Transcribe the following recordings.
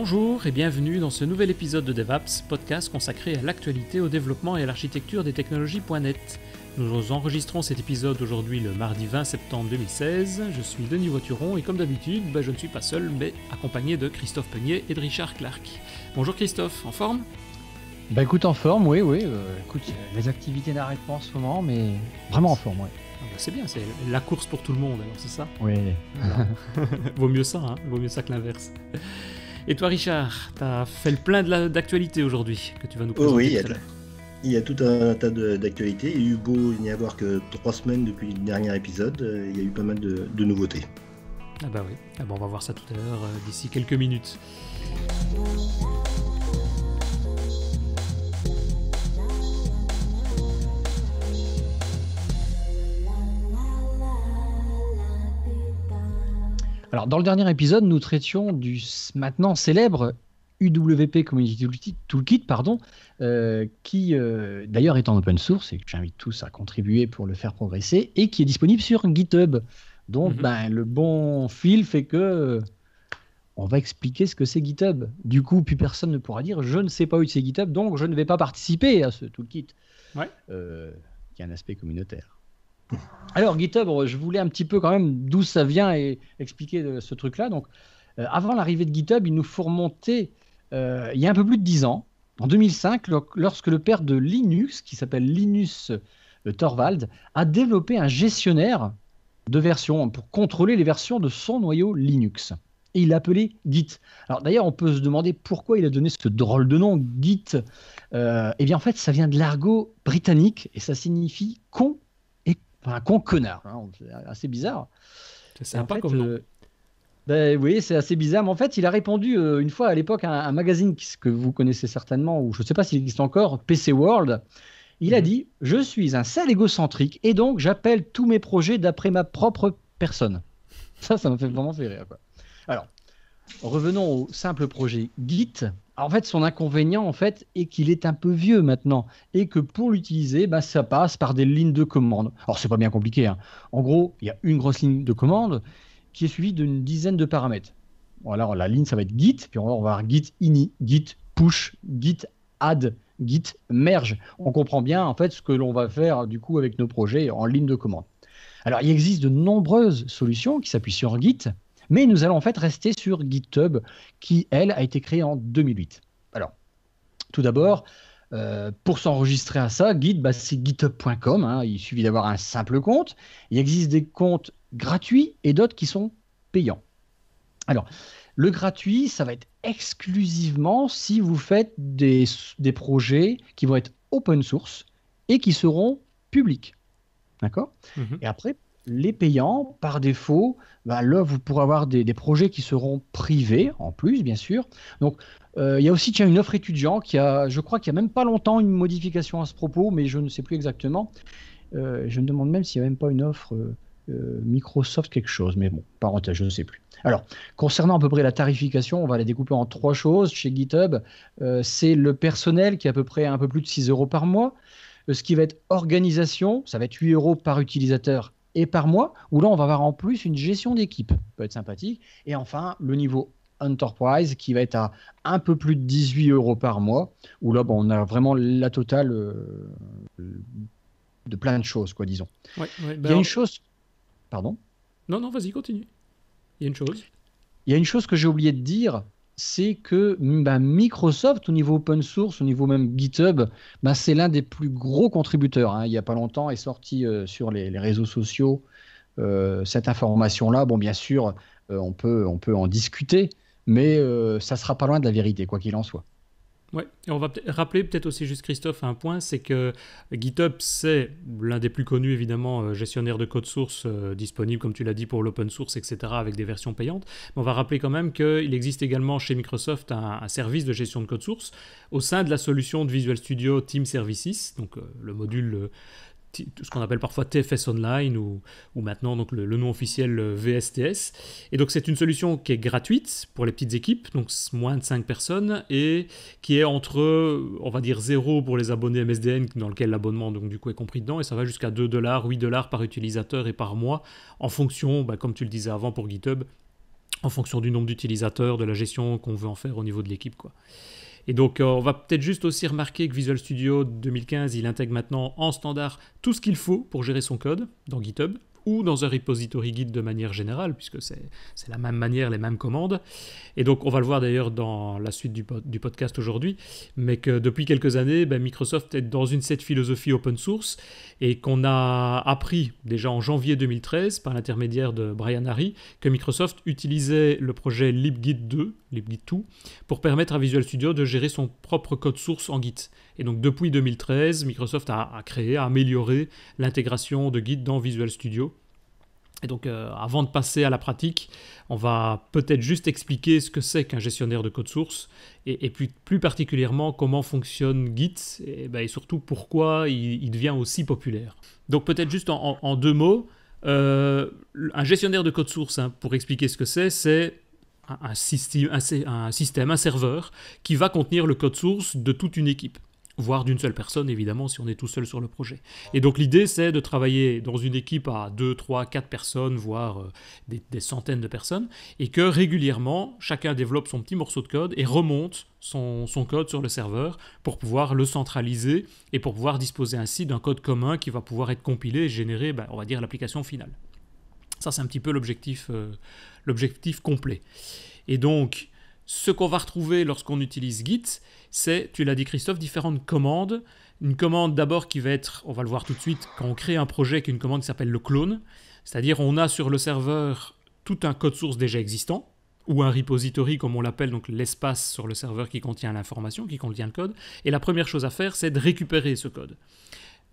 Bonjour et bienvenue dans ce nouvel épisode de DevApps, podcast consacré à l'actualité, au développement et à l'architecture des technologies.net. Nous enregistrons cet épisode aujourd'hui le mardi 20 septembre 2016. Je suis Denis Voituron et comme d'habitude, ben, je ne suis pas seul mais accompagné de Christophe Peunier et de Richard Clark. Bonjour Christophe, en forme Bah écoute, en forme, oui, oui. Euh, écoute, les activités n'arrêtent pas en ce moment, mais vraiment en forme, oui. Ah ben, c'est bien, c'est la course pour tout le monde, alors c'est ça Oui. Vaut mieux ça, hein Vaut mieux ça que l'inverse. Et toi, Richard, tu as fait le plein d'actualités aujourd'hui que tu vas nous oh présenter. oui, il y, a, tout un tas d'actualités. Il y a eu beau n'y avoir que trois semaines depuis le dernier épisode, euh, il y a eu pas mal de, nouveautés. Ah bah oui, ah bah on va voir ça tout à l'heure euh, d'ici quelques minutes. Alors, dans le dernier épisode, nous traitions du maintenant célèbre UWP Community Toolkit, pardon, euh, qui euh, d'ailleurs est en open source et que j'invite tous à contribuer pour le faire progresser et qui est disponible sur GitHub. Donc, mhm. ben, le bon fil fait que euh, on va expliquer ce que c'est GitHub. Du coup, plus personne ne pourra dire je ne sais pas où c'est GitHub, donc je ne vais pas participer à ce toolkit. Ouais. Il y a un aspect communautaire. Alors GitHub, je voulais un petit peu quand même d'où ça vient et expliquer ce truc-là. Donc, euh, avant l'arrivée de GitHub, il nous faut remonter euh, il y a un peu plus de 10 ans, en 2005, lorsque le père de Linux, qui s'appelle Linus euh, Torvald, a développé un gestionnaire de versions pour contrôler les versions de son noyau Linux. Et il l'appelait Git. Alors d'ailleurs, on peut se demander pourquoi il a donné ce drôle de nom, Git. eh bien en fait, ça vient de l'argot britannique et ça signifie con un con connard. Hein, assez bizarre. C'est sympa comme euh, ben oui, c'est assez bizarre. Mais en fait, il a répondu euh, une fois à l'époque à un, magazine que vous connaissez certainement, ou je ne sais pas s'il existe encore, PC World. Il a mhm. dit Je suis un sale égocentrique et donc j'appelle tous mes projets d'après ma propre personne. Ça, ça m'a fait vraiment fait rire. Alors, revenons au simple projet Git, en fait, son inconvénient, en fait, est qu'il est un peu vieux maintenant et que pour l'utiliser, bah, ça passe par des lignes de commande. Alors, c'est pas bien compliqué. Hein. En gros, il y a une grosse ligne de commande qui est suivie d'une dizaine de paramètres. alors, la ligne, ça va être Git, puis on va avoir Git ini, Git push, Git add, Git merge. On comprend bien, en fait, ce que l'on va faire, du coup, avec nos projets en ligne de commande. Alors, il existe de nombreuses solutions qui s'appuient sur Git. Mais nous allons en fait rester sur GitHub, qui, elle, a été créée en 2008. Alors, tout d'abord, euh, pour s'enregistrer à ça, Git, bah, c'est github.com. Hein. il suffit d'avoir un simple compte. Il existe des comptes gratuits et d'autres qui sont payants. Alors, le gratuit, ça va être exclusivement si vous faites des, projets qui vont être open source et qui seront publics. D'accord mhm. Et après, les payants, par défaut, bah, là, vous pourrez avoir des, projets qui seront privés, en plus, bien sûr. Donc, euh, il y a aussi tiens, une offre étudiant qui a, je crois qu'il n'y a même pas longtemps, une modification à ce propos, mais je ne sais plus exactement. Euh, je me demande même s'il n'y a même pas une offre euh, Microsoft quelque chose, mais bon, parenthèse, je ne sais plus. Alors, concernant à peu près la tarification, on va la découper en trois choses. Chez GitHub, c'est le personnel qui est à peu près un peu plus de 6 euros par mois. Ce qui va être organisation, ça va être 8 euros par utilisateur et par mois, où là, on va avoir en plus une gestion d'équipe. Ça peut être sympathique. Et enfin, le niveau Enterprise qui va être à un peu plus de 18 euros par mois, où là, on a vraiment la totale euh, de plein de choses, quoi, disons. Il y a ben une chose. Pardon Non, non, vas-y, continue. Il y a une chose. Il y a une chose que j'ai oublié de dire, c'est que bah, Microsoft, au niveau open source, au niveau même GitHub, bah, c'est l'un des plus gros contributeurs. Hein. Il n'y a pas longtemps est sorti euh, sur les, réseaux sociaux euh, cette information-là. Bon, bien sûr, euh, on, peut, on peut en discuter, mais ça sera pas loin de la vérité, quoi qu'il en soit. Ouais, on va rappeler peut-être aussi juste Christophe un point, c'est que GitHub c'est l'un des plus connus évidemment euh, gestionnaire de code source euh, disponible comme tu l'as dit pour l'open source etc avec des versions payantes. Mais on va rappeler quand même qu'il existe également chez Microsoft un, service de gestion de code source au sein de la solution de Visual Studio Team Services, donc euh, le module ce qu'on appelle parfois TFS Online ou, ou maintenant donc le, nom officiel euh, VSTS. Et donc c'est une solution qui est gratuite pour les petites équipes, donc moins de 5 personnes, et qui est entre, on va dire, 0 pour les abonnés MSDN, dans lequel l'abonnement donc du coup est compris dedans, et ça va jusqu'à 2 dollars, 8 dollars par utilisateur et par mois, en fonction, bah, comme tu le disais avant pour GitHub, en fonction du nombre d'utilisateurs, de la gestion qu'on veut en faire au niveau de l'équipe. quoi. Et donc, euh, on va peut-être juste aussi remarquer que Visual Studio 2015, il intègre maintenant en standard tout ce qu'il faut pour gérer son code dans GitHub ou dans un repository Git de manière générale, puisque c'est la même manière, les mêmes commandes. Et donc, on va le voir d'ailleurs dans la suite du, podcast aujourd'hui, mais que depuis quelques années, ben, Microsoft est dans une cette philosophie open source et qu'on a appris déjà en janvier 2013 par l'intermédiaire de Brian Harry que Microsoft utilisait le projet libgit 2, libgit 2, pour permettre à Visual Studio de gérer son propre code source en Git. Et donc depuis 2013, Microsoft a, créé, a amélioré l'intégration de Git dans Visual Studio. Et donc, euh, avant de passer à la pratique, on va peut-être juste expliquer ce que c'est qu'un gestionnaire de code source et, puis plus, particulièrement comment fonctionne Git et, ben, surtout pourquoi il, devient aussi populaire. Donc, peut-être juste en, deux mots, euh, un gestionnaire de code source, hein, pour expliquer ce que c'est, c'est un, système, un serveur qui va contenir le code source de toute une équipe voire d'une seule personne, évidemment, si on est tout seul sur le projet. Et donc l'idée, c'est de travailler dans une équipe à 2, 3, 4 personnes, voire euh, des, centaines de personnes, et que régulièrement, chacun développe son petit morceau de code et remonte son, code sur le serveur pour pouvoir le centraliser et pour pouvoir disposer ainsi d'un code commun qui va pouvoir être compilé et générer, ben, on va dire, l'application finale. Ça, c'est un petit peu l'objectif euh, l'objectif complet. Et donc, ce qu'on va retrouver lorsqu'on utilise Git, c'est, tu l'as dit Christophe, différentes commandes. Une commande d'abord qui va être, on va le voir tout de suite, quand on crée un projet, qui une commande qui s'appelle le clone. C'est-à-dire on a sur le serveur tout un code source déjà existant, ou un repository comme on l'appelle, donc l'espace sur le serveur qui contient l'information, qui contient le code. Et la première chose à faire, c'est de récupérer ce code.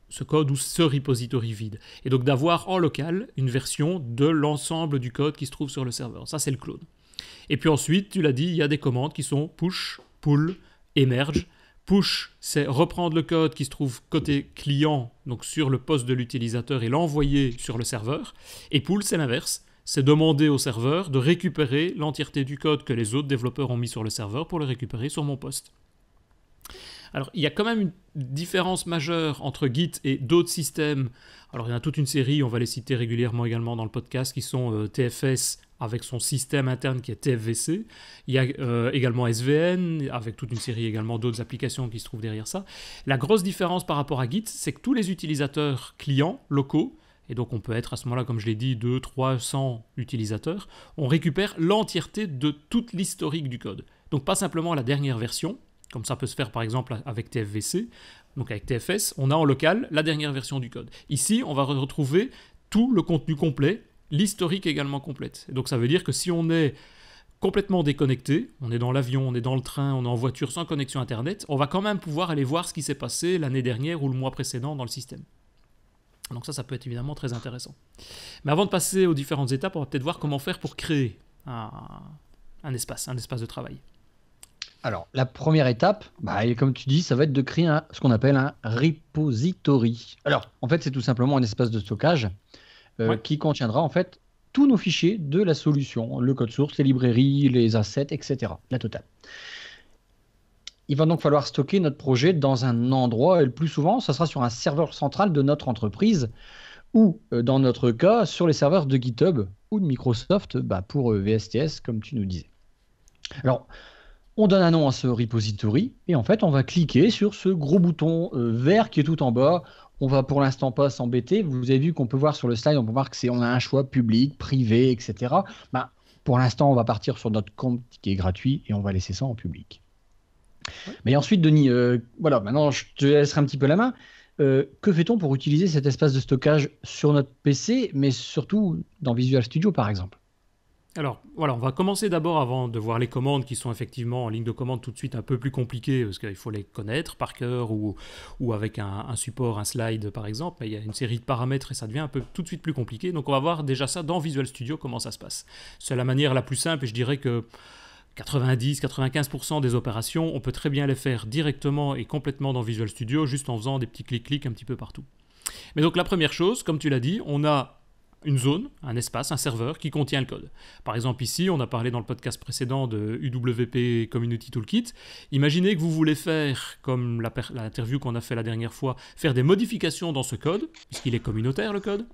Ce code ou ce repository vide. Et donc d'avoir en local une version de l'ensemble du code qui se trouve sur le serveur. Ça, c'est le clone. Et puis ensuite, tu l'as dit, il y a des commandes qui sont push, pull, « Emerge »,« Push, c'est reprendre le code qui se trouve côté client, donc sur le poste de l'utilisateur, et l'envoyer sur le serveur. Et pull, c'est l'inverse. C'est demander au serveur de récupérer l'entièreté du code que les autres développeurs ont mis sur le serveur pour le récupérer sur mon poste. Alors, il y a quand même une différence majeure entre Git et d'autres systèmes. Alors, il y en a toute une série, on va les citer régulièrement également dans le podcast, qui sont euh, TFS, avec son système interne qui est TFVC. Il y a euh, également SVN, avec toute une série également d'autres applications qui se trouvent derrière ça. La grosse différence par rapport à Git, c'est que tous les utilisateurs clients locaux, et donc on peut être à ce moment-là, comme je l'ai dit, 2, 300 utilisateurs, on récupère l'entièreté de toute l'historique du code. Donc pas simplement la dernière version, comme ça peut se faire par exemple avec TFVC, donc avec TFS, on a en local la dernière version du code. Ici, on va retrouver tout le contenu complet l'historique également complète. Et donc ça veut dire que si on est complètement déconnecté, on est dans l'avion, on est dans le train, on est en voiture sans connexion Internet, on va quand même pouvoir aller voir ce qui s'est passé l'année dernière ou le mois précédent dans le système. Donc ça, ça peut être évidemment très intéressant. Mais avant de passer aux différentes étapes, on va peut-être voir comment faire pour créer un, espace, un espace de travail. Alors, la première étape, bah, comme tu dis, ça va être de créer ce qu'on appelle un repository. Alors, en fait, c'est tout simplement un espace de stockage euh, qui contiendra en fait tous nos fichiers de la solution, le code source, les librairies, les assets, etc. La totale. Il va donc falloir stocker notre projet dans un endroit, et le plus souvent, ça sera sur un serveur central de notre entreprise, ou euh, dans notre cas, sur les serveurs de GitHub ou de Microsoft bah, pour euh, VSTS, comme tu nous disais. Alors, on donne un nom à ce repository et en fait on va cliquer sur ce gros bouton euh, vert qui est tout en bas. On va pour l'instant pas s'embêter. Vous avez vu qu'on peut voir sur le slide, on peut voir que c'est on a un choix public, privé, etc. Bah, pour l'instant, on va partir sur notre compte qui est gratuit et on va laisser ça en public. Mais ensuite, Denis, euh, voilà, maintenant je te laisserai un petit peu la main. Euh, que fait-on pour utiliser cet espace de stockage sur notre PC, mais surtout dans Visual Studio par exemple alors voilà, on va commencer d'abord avant de voir les commandes qui sont effectivement en ligne de commande tout de suite un peu plus compliquées parce qu'il faut les connaître par cœur ou, ou avec un, support, un slide par exemple. Mais il y a une série de paramètres et ça devient un peu tout de suite plus compliqué. Donc on va voir déjà ça dans Visual Studio comment ça se passe. C'est la manière la plus simple et je dirais que 90-95% des opérations, on peut très bien les faire directement et complètement dans Visual Studio juste en faisant des petits clics-clics un petit peu partout. Mais donc la première chose, comme tu l'as dit, on a une zone, un espace, un serveur qui contient le code. Par exemple ici, on a parlé dans le podcast précédent de UWP Community Toolkit. Imaginez que vous voulez faire, comme l'interview qu'on a fait la dernière fois, faire des modifications dans ce code, puisqu'il est communautaire le code.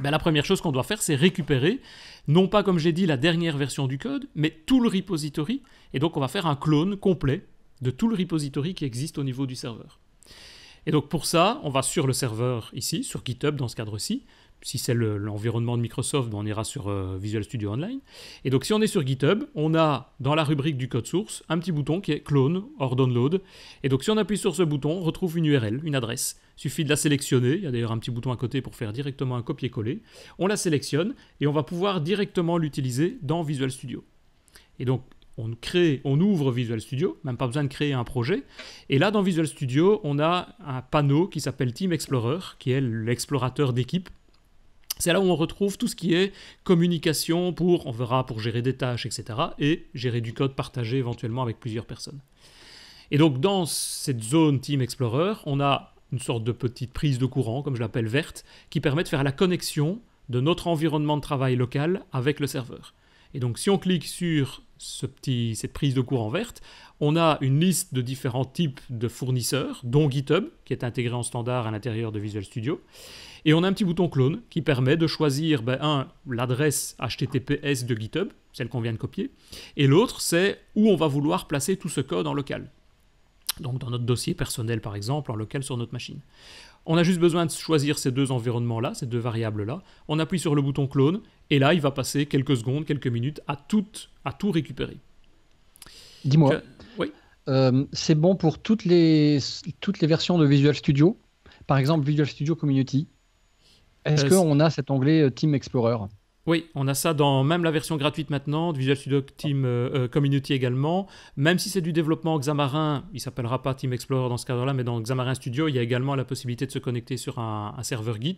Ben, la première chose qu'on doit faire, c'est récupérer, non pas comme j'ai dit, la dernière version du code, mais tout le repository. Et donc on va faire un clone complet de tout le repository qui existe au niveau du serveur. Et donc pour ça, on va sur le serveur ici, sur GitHub dans ce cadre-ci, si c'est l'environnement de Microsoft, ben, on ira sur euh, Visual Studio Online. Et donc si on est sur GitHub, on a dans la rubrique du code source un petit bouton qui est clone or download. Et donc si on appuie sur ce bouton, on retrouve une URL, une adresse. Il suffit de la sélectionner, il y a d'ailleurs un petit bouton à côté pour faire directement un copier-coller. On la sélectionne et on va pouvoir directement l'utiliser dans Visual Studio. Et donc on crée, on ouvre Visual Studio, même pas besoin de créer un projet. Et là, dans Visual Studio, on a un panneau qui s'appelle Team Explorer, qui est l'explorateur d'équipe c'est là où on retrouve tout ce qui est communication pour, on verra, pour gérer des tâches, etc. et gérer du code partagé éventuellement avec plusieurs personnes. Et donc dans cette zone Team Explorer, on a une sorte de petite prise de courant, comme je l'appelle verte, qui permet de faire la connexion de notre environnement de travail local avec le serveur. Et donc si on clique sur cette prise de courant verte, on a une liste de différents types de fournisseurs, dont GitHub, qui est intégré en standard à l'intérieur de Visual Studio. Et on a un petit bouton clone qui permet de choisir, ben, l'adresse HTTPS de GitHub, celle qu'on vient de copier, et l'autre, c'est où on va vouloir placer tout ce code en local. Donc dans notre dossier personnel, par exemple, en local sur notre machine. On a juste besoin de choisir ces deux environnements-là, ces deux variables-là. On appuie sur le bouton clone et là, il va passer quelques secondes, quelques minutes à tout, à tout récupérer. Dis-moi. oui. Euh, c'est bon pour toutes les, toutes les versions de Visual Studio, par exemple Visual Studio Community. Est-ce euh, qu'on a cet onglet euh, Team Explorer oui, on a ça dans même la version gratuite maintenant, de Visual Studio Team Community également. Même si c'est du développement Xamarin, il s'appellera pas Team Explorer dans ce cadre-là, mais dans Xamarin Studio, il y a également la possibilité de se connecter sur un, un serveur Git.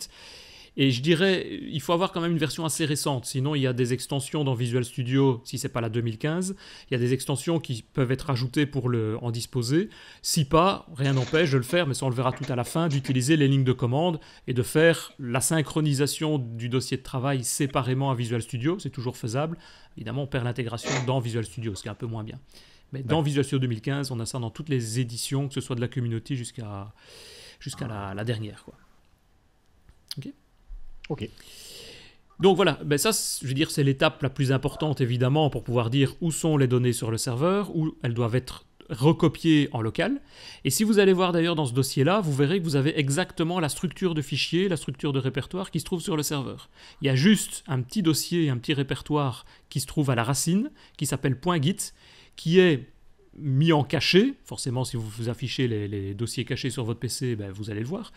Et je dirais, il faut avoir quand même une version assez récente, sinon il y a des extensions dans Visual Studio, si c'est pas la 2015, il y a des extensions qui peuvent être ajoutées pour le, en disposer. Si pas, rien n'empêche de le faire, mais ça on le verra tout à la fin, d'utiliser les lignes de commande et de faire la synchronisation du dossier de travail séparément à Visual Studio, c'est toujours faisable. Évidemment, on perd l'intégration dans Visual Studio, ce qui est un peu moins bien. Mais dans Visual Studio 2015, on a ça dans toutes les éditions, que ce soit de la communauté jusqu'à jusqu'à la, dernière. Quoi. Ok. Donc voilà, ben ça, je veux dire, c'est l'étape la plus importante évidemment pour pouvoir dire où sont les données sur le serveur, où elles doivent être recopiées en local. Et si vous allez voir d'ailleurs dans ce dossier-là, vous verrez que vous avez exactement la structure de fichier, la structure de répertoire qui se trouve sur le serveur. Il y a juste un petit dossier, un petit répertoire qui se trouve à la racine, qui s'appelle .git, qui est mis en caché, forcément si vous affichez les, dossiers cachés sur votre PC, ben, vous allez le voir,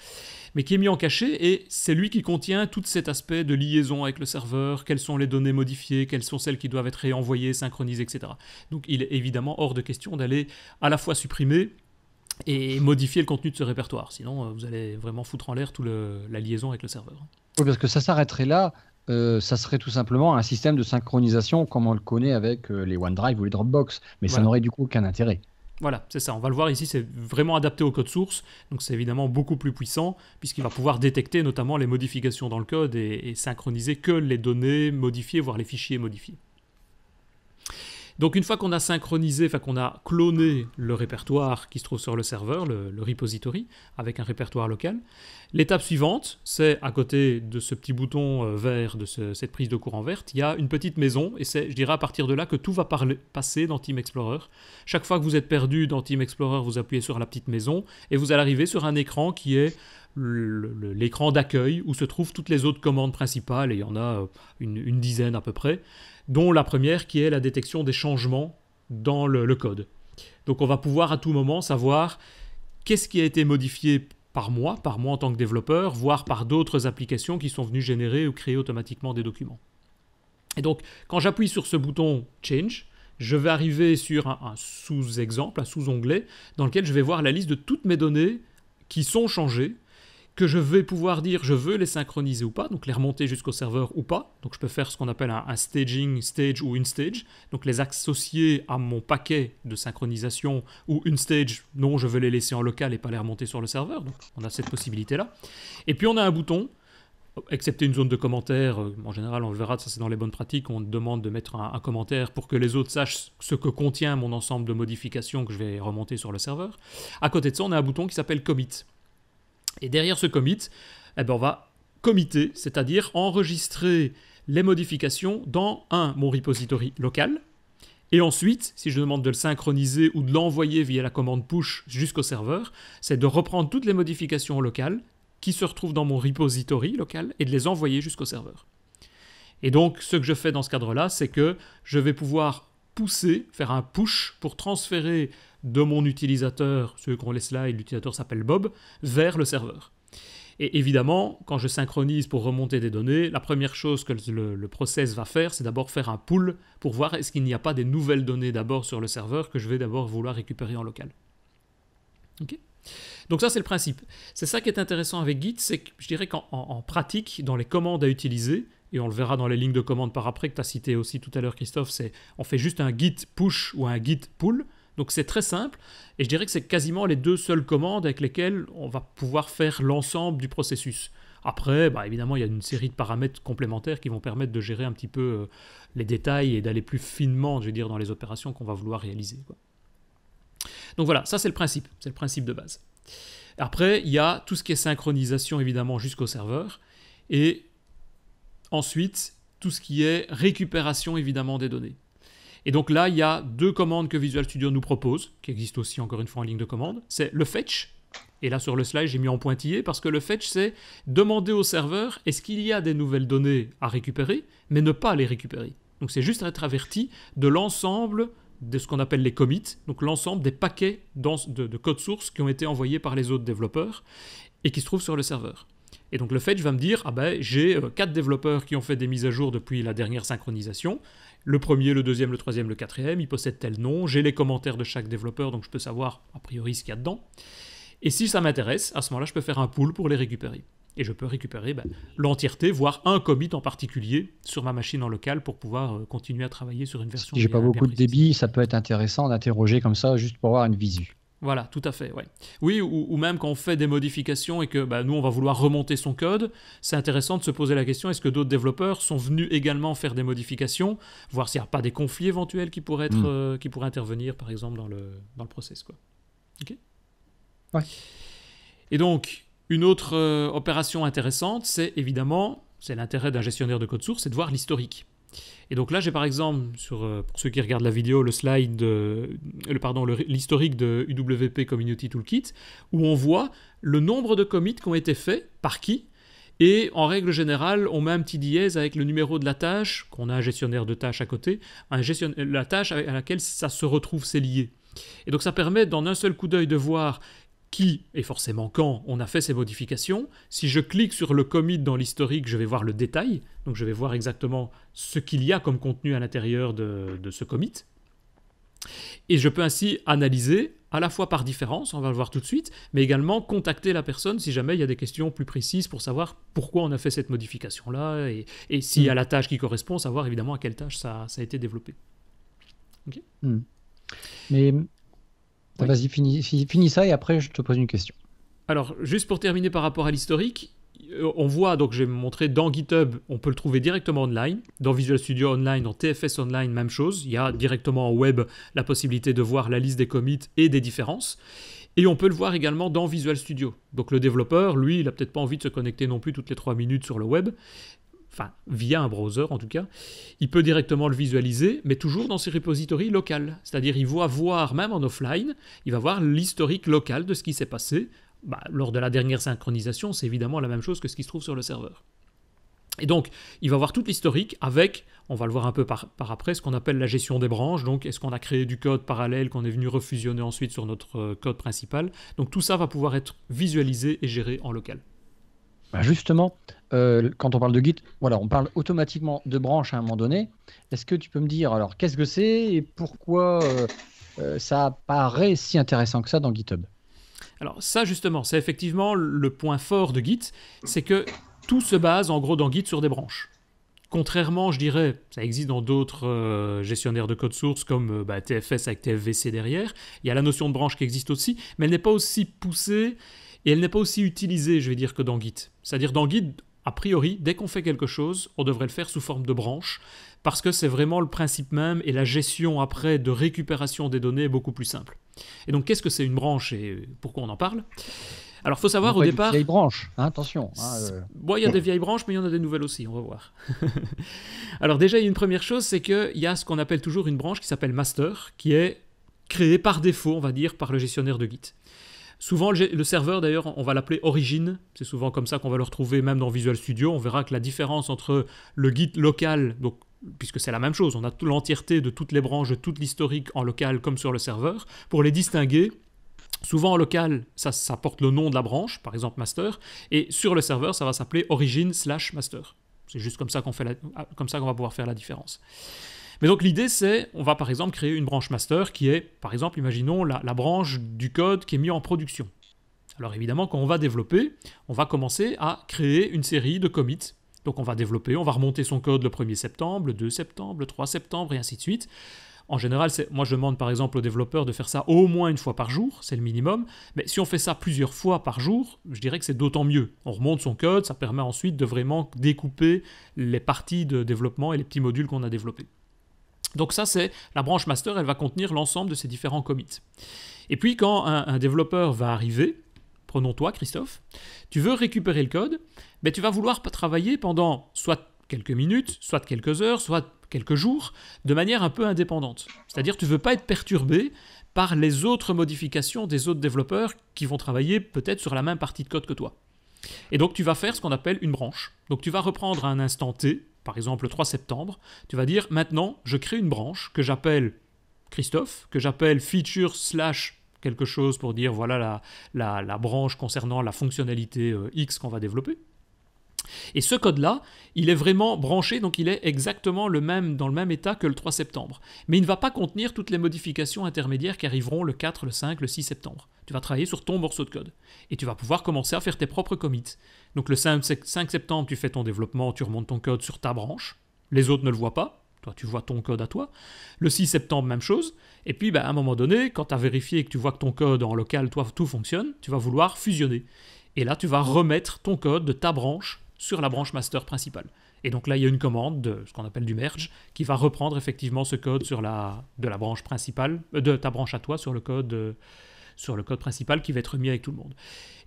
mais qui est mis en caché et c'est lui qui contient tout cet aspect de liaison avec le serveur, quelles sont les données modifiées, quelles sont celles qui doivent être réenvoyées, synchronisées, etc. Donc il est évidemment hors de question d'aller à la fois supprimer et modifier le contenu de ce répertoire, sinon euh, vous allez vraiment foutre en l'air toute la liaison avec le serveur. Oui, parce que ça s'arrêterait là, euh, ça serait tout simplement un système de synchronisation comme on le connaît avec euh, les OneDrive ou les Dropbox, mais ça n'aurait du coup aucun intérêt. Voilà, c'est ça. On va le voir ici, c'est vraiment adapté au code source, donc c'est évidemment beaucoup plus puissant puisqu'il va pouvoir détecter notamment les modifications dans le code et synchroniser que les données modifiées, voire les fichiers modifiés. Donc une fois qu'on a synchronisé, enfin qu'on a cloné le répertoire qui se trouve sur le serveur, le, repository, avec un répertoire local, l'étape suivante, c'est à côté de ce petit bouton euh, vert, de cette prise de courant verte, il y a une petite maison, et c'est, je dirais, à partir de là que tout va passer dans Team Explorer. Chaque fois que vous êtes perdu dans Team Explorer, vous appuyez sur la petite maison, et vous allez arriver sur un écran qui est l'écran d'accueil où se trouvent toutes les autres commandes principales, et il y en a euh, une, une dizaine à peu près dont la première qui est la détection des changements dans le, code. Donc on va pouvoir à tout moment savoir qu'est-ce qui a été modifié par moi, par moi en tant que développeur, voire par d'autres applications qui sont venues générer ou créer automatiquement des documents. Et donc quand j'appuie sur ce bouton Change, je vais arriver sur un sous-exemple, un sous-onglet, dans lequel je vais voir la liste de toutes mes données qui sont changées que je vais pouvoir dire je veux les synchroniser ou pas, donc les remonter jusqu'au serveur ou pas. Donc je peux faire ce qu'on appelle un, staging stage ou une stage, donc les associer à mon paquet de synchronisation ou une stage, non je veux les laisser en local et pas les remonter sur le serveur, donc on a cette possibilité là. Et puis on a un bouton, excepté une zone de commentaires, euh, en général on le verra, ça c'est dans les bonnes pratiques, on demande de mettre un, commentaire pour que les autres sachent ce que contient mon ensemble de modifications que je vais remonter sur le serveur. À côté de ça on a un bouton qui s'appelle commit. Et derrière ce commit, eh ben, on va committer, c'est-à-dire enregistrer les modifications dans un mon repository local. Et ensuite, si je demande de le synchroniser ou de l'envoyer via la commande push jusqu'au serveur, c'est de reprendre toutes les modifications locales qui se retrouvent dans mon repository local et de les envoyer jusqu'au serveur. Et donc, ce que je fais dans ce cadre-là, c'est que je vais pouvoir pousser, faire un push pour transférer de mon utilisateur, celui qu'on laisse là, et l'utilisateur s'appelle Bob, vers le serveur. Et évidemment, quand je synchronise pour remonter des données, la première chose que le, process va faire, c'est d'abord faire un pull pour voir est-ce qu'il n'y a pas des nouvelles données d'abord sur le serveur que je vais d'abord vouloir récupérer en local. donc ça, c'est le principe. C'est ça qui est intéressant avec Git, c'est que je dirais qu'en pratique, dans les commandes à utiliser, et on le verra dans les lignes de commandes par après que tu as cité aussi tout à l'heure Christophe, c'est on fait juste un git push ou un git pull. Donc c'est très simple et je dirais que c'est quasiment les deux seules commandes avec lesquelles on va pouvoir faire l'ensemble du processus. Après, bah, évidemment, il y a une série de paramètres complémentaires qui vont permettre de gérer un petit peu euh, les détails et d'aller plus finement, je veux dire, dans les opérations qu'on va vouloir réaliser. Donc voilà, ça c'est le principe, c'est le principe de base. Après, il y a tout ce qui est synchronisation évidemment jusqu'au serveur et ensuite tout ce qui est récupération évidemment des données. Et donc là, il y a deux commandes que Visual Studio nous propose, qui existent aussi encore une fois en ligne de commande. C'est le fetch. Et là, sur le slide, j'ai mis en pointillé parce que le fetch, c'est demander au serveur est-ce qu'il y a des nouvelles données à récupérer, mais ne pas les récupérer. Donc c'est juste être averti de l'ensemble de ce qu'on appelle les commits, donc l'ensemble des paquets de, code source qui ont été envoyés par les autres développeurs et qui se trouvent sur le serveur. Et donc le fetch va me dire, ah ben, j'ai euh, quatre développeurs qui ont fait des mises à jour depuis la dernière synchronisation, le premier, le deuxième, le troisième, le quatrième, il possède tel nom, j'ai les commentaires de chaque développeur, donc je peux savoir a priori ce qu'il y a dedans. Et si ça m'intéresse, à ce moment-là, je peux faire un pool pour les récupérer. Et je peux récupérer ben, l'entièreté, voire un commit en particulier, sur ma machine en local pour pouvoir euh, continuer à travailler sur une version. j'ai pas beaucoup de débit, ça peut être intéressant d'interroger comme ça, juste pour avoir une visu. Voilà, tout à fait, ouais. Oui, ou, même quand on fait des modifications et que bah, nous, on va vouloir remonter son code, c'est intéressant de se poser la question, est-ce que d'autres développeurs sont venus également faire des modifications, voir s'il n'y a pas des conflits éventuels hmm. euh, qui pourraient, intervenir, par exemple, dans le, dans le process, quoi. Ok Et donc, une autre euh, opération intéressante, c'est évidemment, c'est l'intérêt d'un gestionnaire de code source, c'est de voir l'historique. Et donc là, j'ai par exemple, euh, pour ceux qui regardent la vidéo, le slide, euh, pardon, l'historique de UWP Community Toolkit, où on voit le nombre de commits qui ont été faits, par qui, et en règle générale, on met un petit dièse avec le numéro de la tâche, qu'on a un gestionnaire de tâches à côté, la tâche à laquelle ça se retrouve, c'est lié. Et donc ça permet, dans un seul coup d'œil, de voir qui et forcément quand on a fait ces modifications. Si je clique sur le commit dans l'historique, je vais voir le détail. Donc je vais voir exactement ce qu'il y a comme contenu à l'intérieur de, ce commit. Et je peux ainsi analyser à la fois par différence, on va le voir tout de suite, mais également contacter la personne si jamais il y a des questions plus précises pour savoir pourquoi on a fait cette modification-là et, s'il y a mm. la tâche qui correspond, savoir évidemment à quelle tâche ça, a été développé. Mm. Mais ah, vas-y, finis, ça et après je te pose une question. Alors, juste pour terminer par rapport à l'historique, euh, on voit, donc j'ai montré dans GitHub, on peut le trouver directement online, dans Visual Studio Online, dans TFS Online, même chose. Il y a directement en web la possibilité de voir la liste des commits et des différences. Et on peut le voir également dans Visual Studio. Donc le développeur, lui, il n'a peut-être pas envie de se connecter non plus toutes les 3 minutes sur le web enfin via un browser en tout cas, il peut directement le visualiser, mais toujours dans ses repositories locales. C'est-à-dire il va voir, même en offline, il va voir l'historique local de ce qui s'est passé. Bah, lors de la dernière synchronisation, c'est évidemment la même chose que ce qui se trouve sur le serveur. Et donc, il va voir toute l'historique avec, on va le voir un peu par après, ce qu'on appelle la gestion des branches. Donc, est-ce qu'on a créé du code parallèle qu'on est venu refusionner ensuite sur notre euh, code principal Donc, tout ça va pouvoir être visualisé et géré en local. Bah, justement, euh, quand on parle de Git, voilà, on parle automatiquement de branches à un moment donné. Est-ce que tu peux me dire alors qu'est-ce que c'est et pourquoi euh, euh, ça paraît si intéressant que ça dans GitHub Alors ça justement, c'est effectivement le point fort de Git, c'est que tout se base en gros dans Git sur des branches. Contrairement, je dirais, ça existe dans d'autres gestionnaires de code source comme bah, TFS avec TFVC derrière. Il y a la notion de branche qui existe aussi, mais elle n'est pas aussi poussée et elle n'est pas aussi utilisée, je vais dire, que dans Git. C'est-à-dire dans Git, a priori, dès qu'on fait quelque chose, on devrait le faire sous forme de branche, parce que c'est vraiment le principe même et la gestion après de récupération des données est beaucoup plus simple. Et donc, qu'est-ce que c'est une branche et pourquoi on en parle alors, faut savoir au départ. Vieilles branches, hein, attention. Bon, hein, euh. il y a des vieilles branches, mais il y en a des nouvelles aussi. On va voir. Alors déjà, il y a une première chose, c'est qu'il y a ce qu'on appelle toujours une branche qui s'appelle master, qui est créée par défaut, on va dire, par le gestionnaire de Git. Souvent, le serveur, d'ailleurs, on va l'appeler Origin. C'est souvent comme ça qu'on va le retrouver même dans Visual Studio. On verra que la différence entre le Git local, donc puisque c'est la même chose, on a l'entièreté de toutes les branches, de toute l'historique en local comme sur le serveur, pour les distinguer. Souvent en local, ça, porte le nom de la branche, par exemple master, et sur le serveur, ça va s'appeler origin slash master. C'est juste comme ça qu'on qu'on va pouvoir faire la différence. Mais donc l'idée c'est, on va par exemple créer une branche master qui est, par exemple, imaginons la, branche du code qui est mis en production. Alors évidemment, quand on va développer, on va commencer à créer une série de commits. Donc on va développer, on va remonter son code le 1er septembre, le 2 septembre, le 3 septembre et ainsi de suite. En général, moi je demande par exemple aux développeurs de faire ça au moins une fois par jour, c'est le minimum, mais si on fait ça plusieurs fois par jour, je dirais que c'est d'autant mieux. On remonte son code, ça permet ensuite de vraiment découper les parties de développement et les petits modules qu'on a développés. Donc ça, c'est la branche master, elle va contenir l'ensemble de ces différents commits. Et puis quand un, développeur va arriver, prenons toi Christophe, tu veux récupérer le code, mais ben, tu vas vouloir travailler pendant soit quelques minutes, soit quelques heures, soit quelques jours, de manière un peu indépendante. C'est-à-dire tu ne veux pas être perturbé par les autres modifications des autres développeurs qui vont travailler peut-être sur la même partie de code que toi. Et donc tu vas faire ce qu'on appelle une branche. Donc tu vas reprendre à un instant T, par exemple le 3 septembre, tu vas dire maintenant je crée une branche que j'appelle Christophe, que j'appelle feature slash quelque chose pour dire voilà la, la, la branche concernant la fonctionnalité euh, X qu'on va développer. Et ce code-là, il est vraiment branché, donc il est exactement le même, dans le même état que le 3 septembre. Mais il ne va pas contenir toutes les modifications intermédiaires qui arriveront le 4, le 5, le 6 septembre tu vas travailler sur ton morceau de code. Et tu vas pouvoir commencer à faire tes propres commits. Donc le 5 septembre, tu fais ton développement, tu remontes ton code sur ta branche. Les autres ne le voient pas. Toi, tu vois ton code à toi. Le 6 septembre, même chose. Et puis, bah, à un moment donné, quand tu as vérifié que tu vois que ton code en local, toi, tout fonctionne, tu vas vouloir fusionner. Et là, tu vas remettre ton code de ta branche sur la branche master principale. Et donc là, il y a une commande de ce qu'on appelle du merge qui va reprendre effectivement ce code sur la, de la branche principale, euh, de ta branche à toi sur le code euh, sur le code principal qui va être mis avec tout le monde.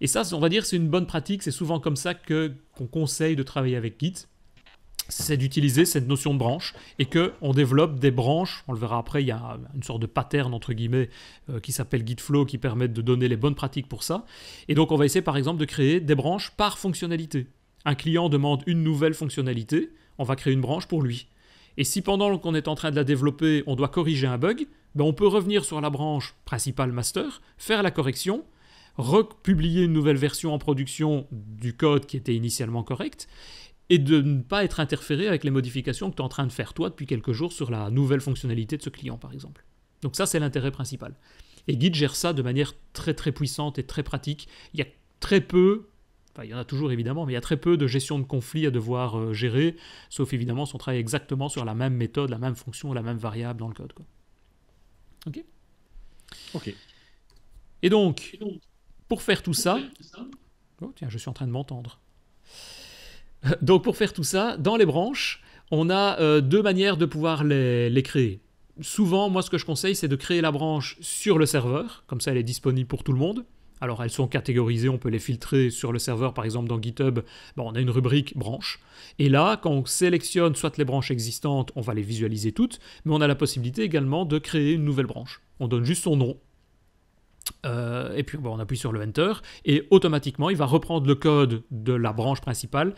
Et ça, on va dire, c'est une bonne pratique. C'est souvent comme ça que qu'on conseille de travailler avec Git c'est d'utiliser cette notion de branche et que on développe des branches. On le verra après, il y a une sorte de pattern entre guillemets euh, qui s'appelle Git Flow qui permet de donner les bonnes pratiques pour ça. Et donc on va essayer par exemple de créer des branches par fonctionnalité. Un client demande une nouvelle fonctionnalité, on va créer une branche pour lui. Et si pendant qu'on est en train de la développer, on doit corriger un bug, ben, on peut revenir sur la branche principale master, faire la correction, republier une nouvelle version en production du code qui était initialement correct, et de ne pas être interféré avec les modifications que tu es en train de faire toi depuis quelques jours sur la nouvelle fonctionnalité de ce client, par exemple. Donc ça, c'est l'intérêt principal. Et Git gère ça de manière très très puissante et très pratique. Il y a très peu, enfin il y en a toujours évidemment, mais il y a très peu de gestion de conflits à devoir euh, gérer, sauf évidemment si on travaille exactement sur la même méthode, la même fonction, la même variable dans le code. Ok. Ok. Et donc, pour faire tout ça. Oh, tiens, je suis en train de m'entendre. Donc, pour faire tout ça, dans les branches, on a euh, deux manières de pouvoir les, créer. Souvent, moi, ce que je conseille, c'est de créer la branche sur le serveur, comme ça, elle est disponible pour tout le monde. Alors elles sont catégorisées, on peut les filtrer sur le serveur, par exemple dans GitHub, bon, on a une rubrique branche. Et là, quand on sélectionne soit les branches existantes, on va les visualiser toutes, mais on a la possibilité également de créer une nouvelle branche. On donne juste son nom. Euh, et puis bon, on appuie sur le Enter, et automatiquement, il va reprendre le code de la branche principale.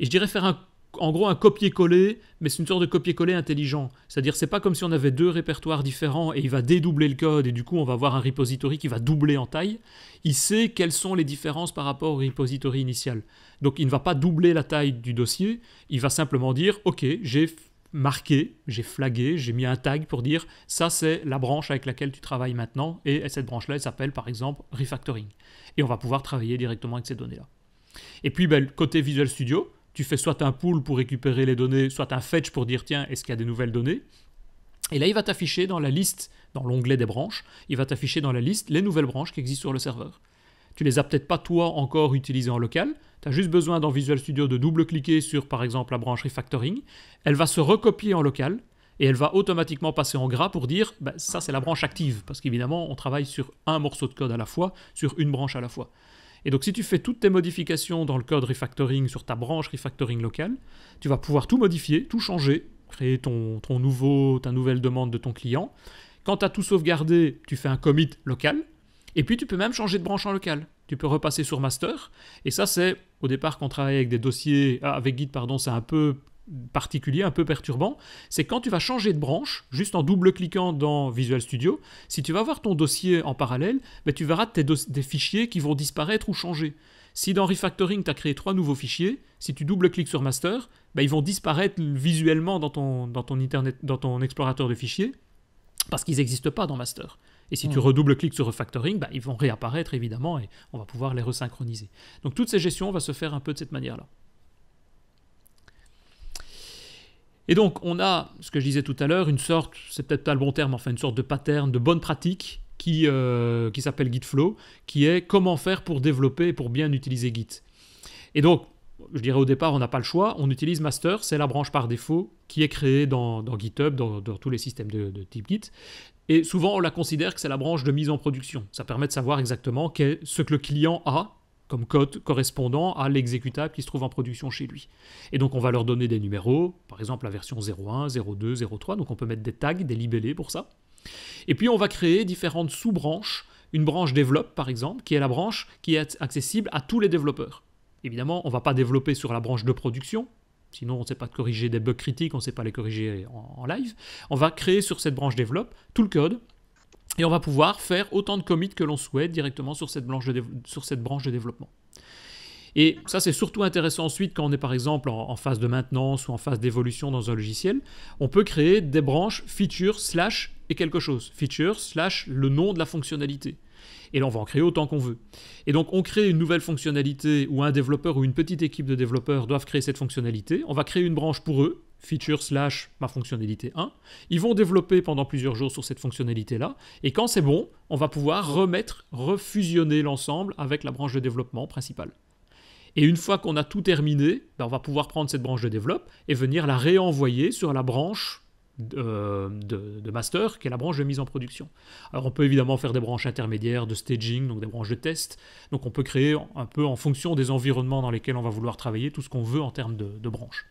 Et je dirais faire un en gros un copier-coller, mais c'est une sorte de copier-coller intelligent. C'est-à-dire, c'est pas comme si on avait deux répertoires différents et il va dédoubler le code et du coup on va avoir un repository qui va doubler en taille. Il sait quelles sont les différences par rapport au repository initial. Donc il ne va pas doubler la taille du dossier, il va simplement dire OK, j'ai marqué, j'ai flagué, j'ai mis un tag pour dire ça c'est la branche avec laquelle tu travailles maintenant et cette branche-là elle s'appelle par exemple refactoring. Et on va pouvoir travailler directement avec ces données-là. Et puis ben, côté Visual Studio, tu fais soit un pool pour récupérer les données, soit un fetch pour dire tiens, est-ce qu'il y a des nouvelles données Et là, il va t'afficher dans la liste, dans l'onglet des branches, il va t'afficher dans la liste les nouvelles branches qui existent sur le serveur. Tu les as peut-être pas toi encore utilisées en local, tu as juste besoin dans Visual Studio de double-cliquer sur par exemple la branche refactoring, elle va se recopier en local, et elle va automatiquement passer en gras pour dire bah, ça c'est la branche active parce qu'évidemment on travaille sur un morceau de code à la fois, sur une branche à la fois. Et donc si tu fais toutes tes modifications dans le code refactoring sur ta branche refactoring locale, tu vas pouvoir tout modifier, tout changer, créer ton, ton nouveau, ta nouvelle demande de ton client. Quand tu as tout sauvegardé, tu fais un commit local. Et puis tu peux même changer de branche en local. Tu peux repasser sur master. Et ça, c'est au départ quand on travaille avec des dossiers, ah, avec Git, pardon, c'est un peu particulier, un peu perturbant, c'est quand tu vas changer de branche, juste en double-cliquant dans Visual Studio, si tu vas voir ton dossier en parallèle, ben tu verras tes des fichiers qui vont disparaître ou changer. Si dans Refactoring, tu as créé trois nouveaux fichiers, si tu double-cliques sur Master, ben, ils vont disparaître visuellement dans ton, dans ton, Internet, dans ton explorateur de fichiers, parce qu'ils n'existent pas dans Master. Et si tu hmm. redouble-cliques sur Refactoring, ben, ils vont réapparaître évidemment et on va pouvoir les resynchroniser. Donc toutes ces gestions vont se faire un peu de cette manière-là. Et donc, on a, ce que je disais tout à l'heure, une sorte, c'est peut-être pas le bon terme, enfin une sorte de pattern, de bonne pratique qui, euh, qui s'appelle GitFlow, qui est comment faire pour développer et pour bien utiliser Git. Et donc, je dirais au départ, on n'a pas le choix, on utilise master, c'est la branche par défaut qui est créée dans, GitHub, dans, tous les systèmes de, de, type Git. Et souvent, on la considère que c'est la branche de mise en production. Ça permet de savoir exactement ce que le client a comme code correspondant à l'exécutable qui se trouve en production chez lui. Et donc on va leur donner des numéros, par exemple la version 01, 02, 03, donc on peut mettre des tags, des libellés pour ça. Et puis on va créer différentes sous-branches, une branche développe par exemple, qui est la branche qui est accessible à tous les développeurs. Évidemment, on ne va pas développer sur la branche de production, sinon on ne sait pas corriger des bugs critiques, on ne sait pas les corriger en, en live. On va créer sur cette branche développe tout le code et on va pouvoir faire autant de commits que l'on souhaite directement sur cette, branche de, sur cette branche de développement. Et ça, c'est surtout intéressant ensuite quand on est par exemple en, phase de maintenance ou en phase d'évolution dans un logiciel. On peut créer des branches feature slash et quelque chose. Feature slash le nom de la fonctionnalité. Et là, on va en créer autant qu'on veut. Et donc, on crée une nouvelle fonctionnalité où un développeur ou une petite équipe de développeurs doivent créer cette fonctionnalité. On va créer une branche pour eux feature slash ma fonctionnalité 1. Ils vont développer pendant plusieurs jours sur cette fonctionnalité-là. Et quand c'est bon, on va pouvoir remettre, refusionner l'ensemble avec la branche de développement principale. Et une fois qu'on a tout terminé, ben, on va pouvoir prendre cette branche de développement et venir la réenvoyer sur la branche euh, de, master, qui est la branche de mise en production. Alors on peut évidemment faire des branches intermédiaires, de staging, donc des branches de test. Donc on peut créer un peu en fonction des environnements dans lesquels on va vouloir travailler tout ce qu'on veut en termes de branches.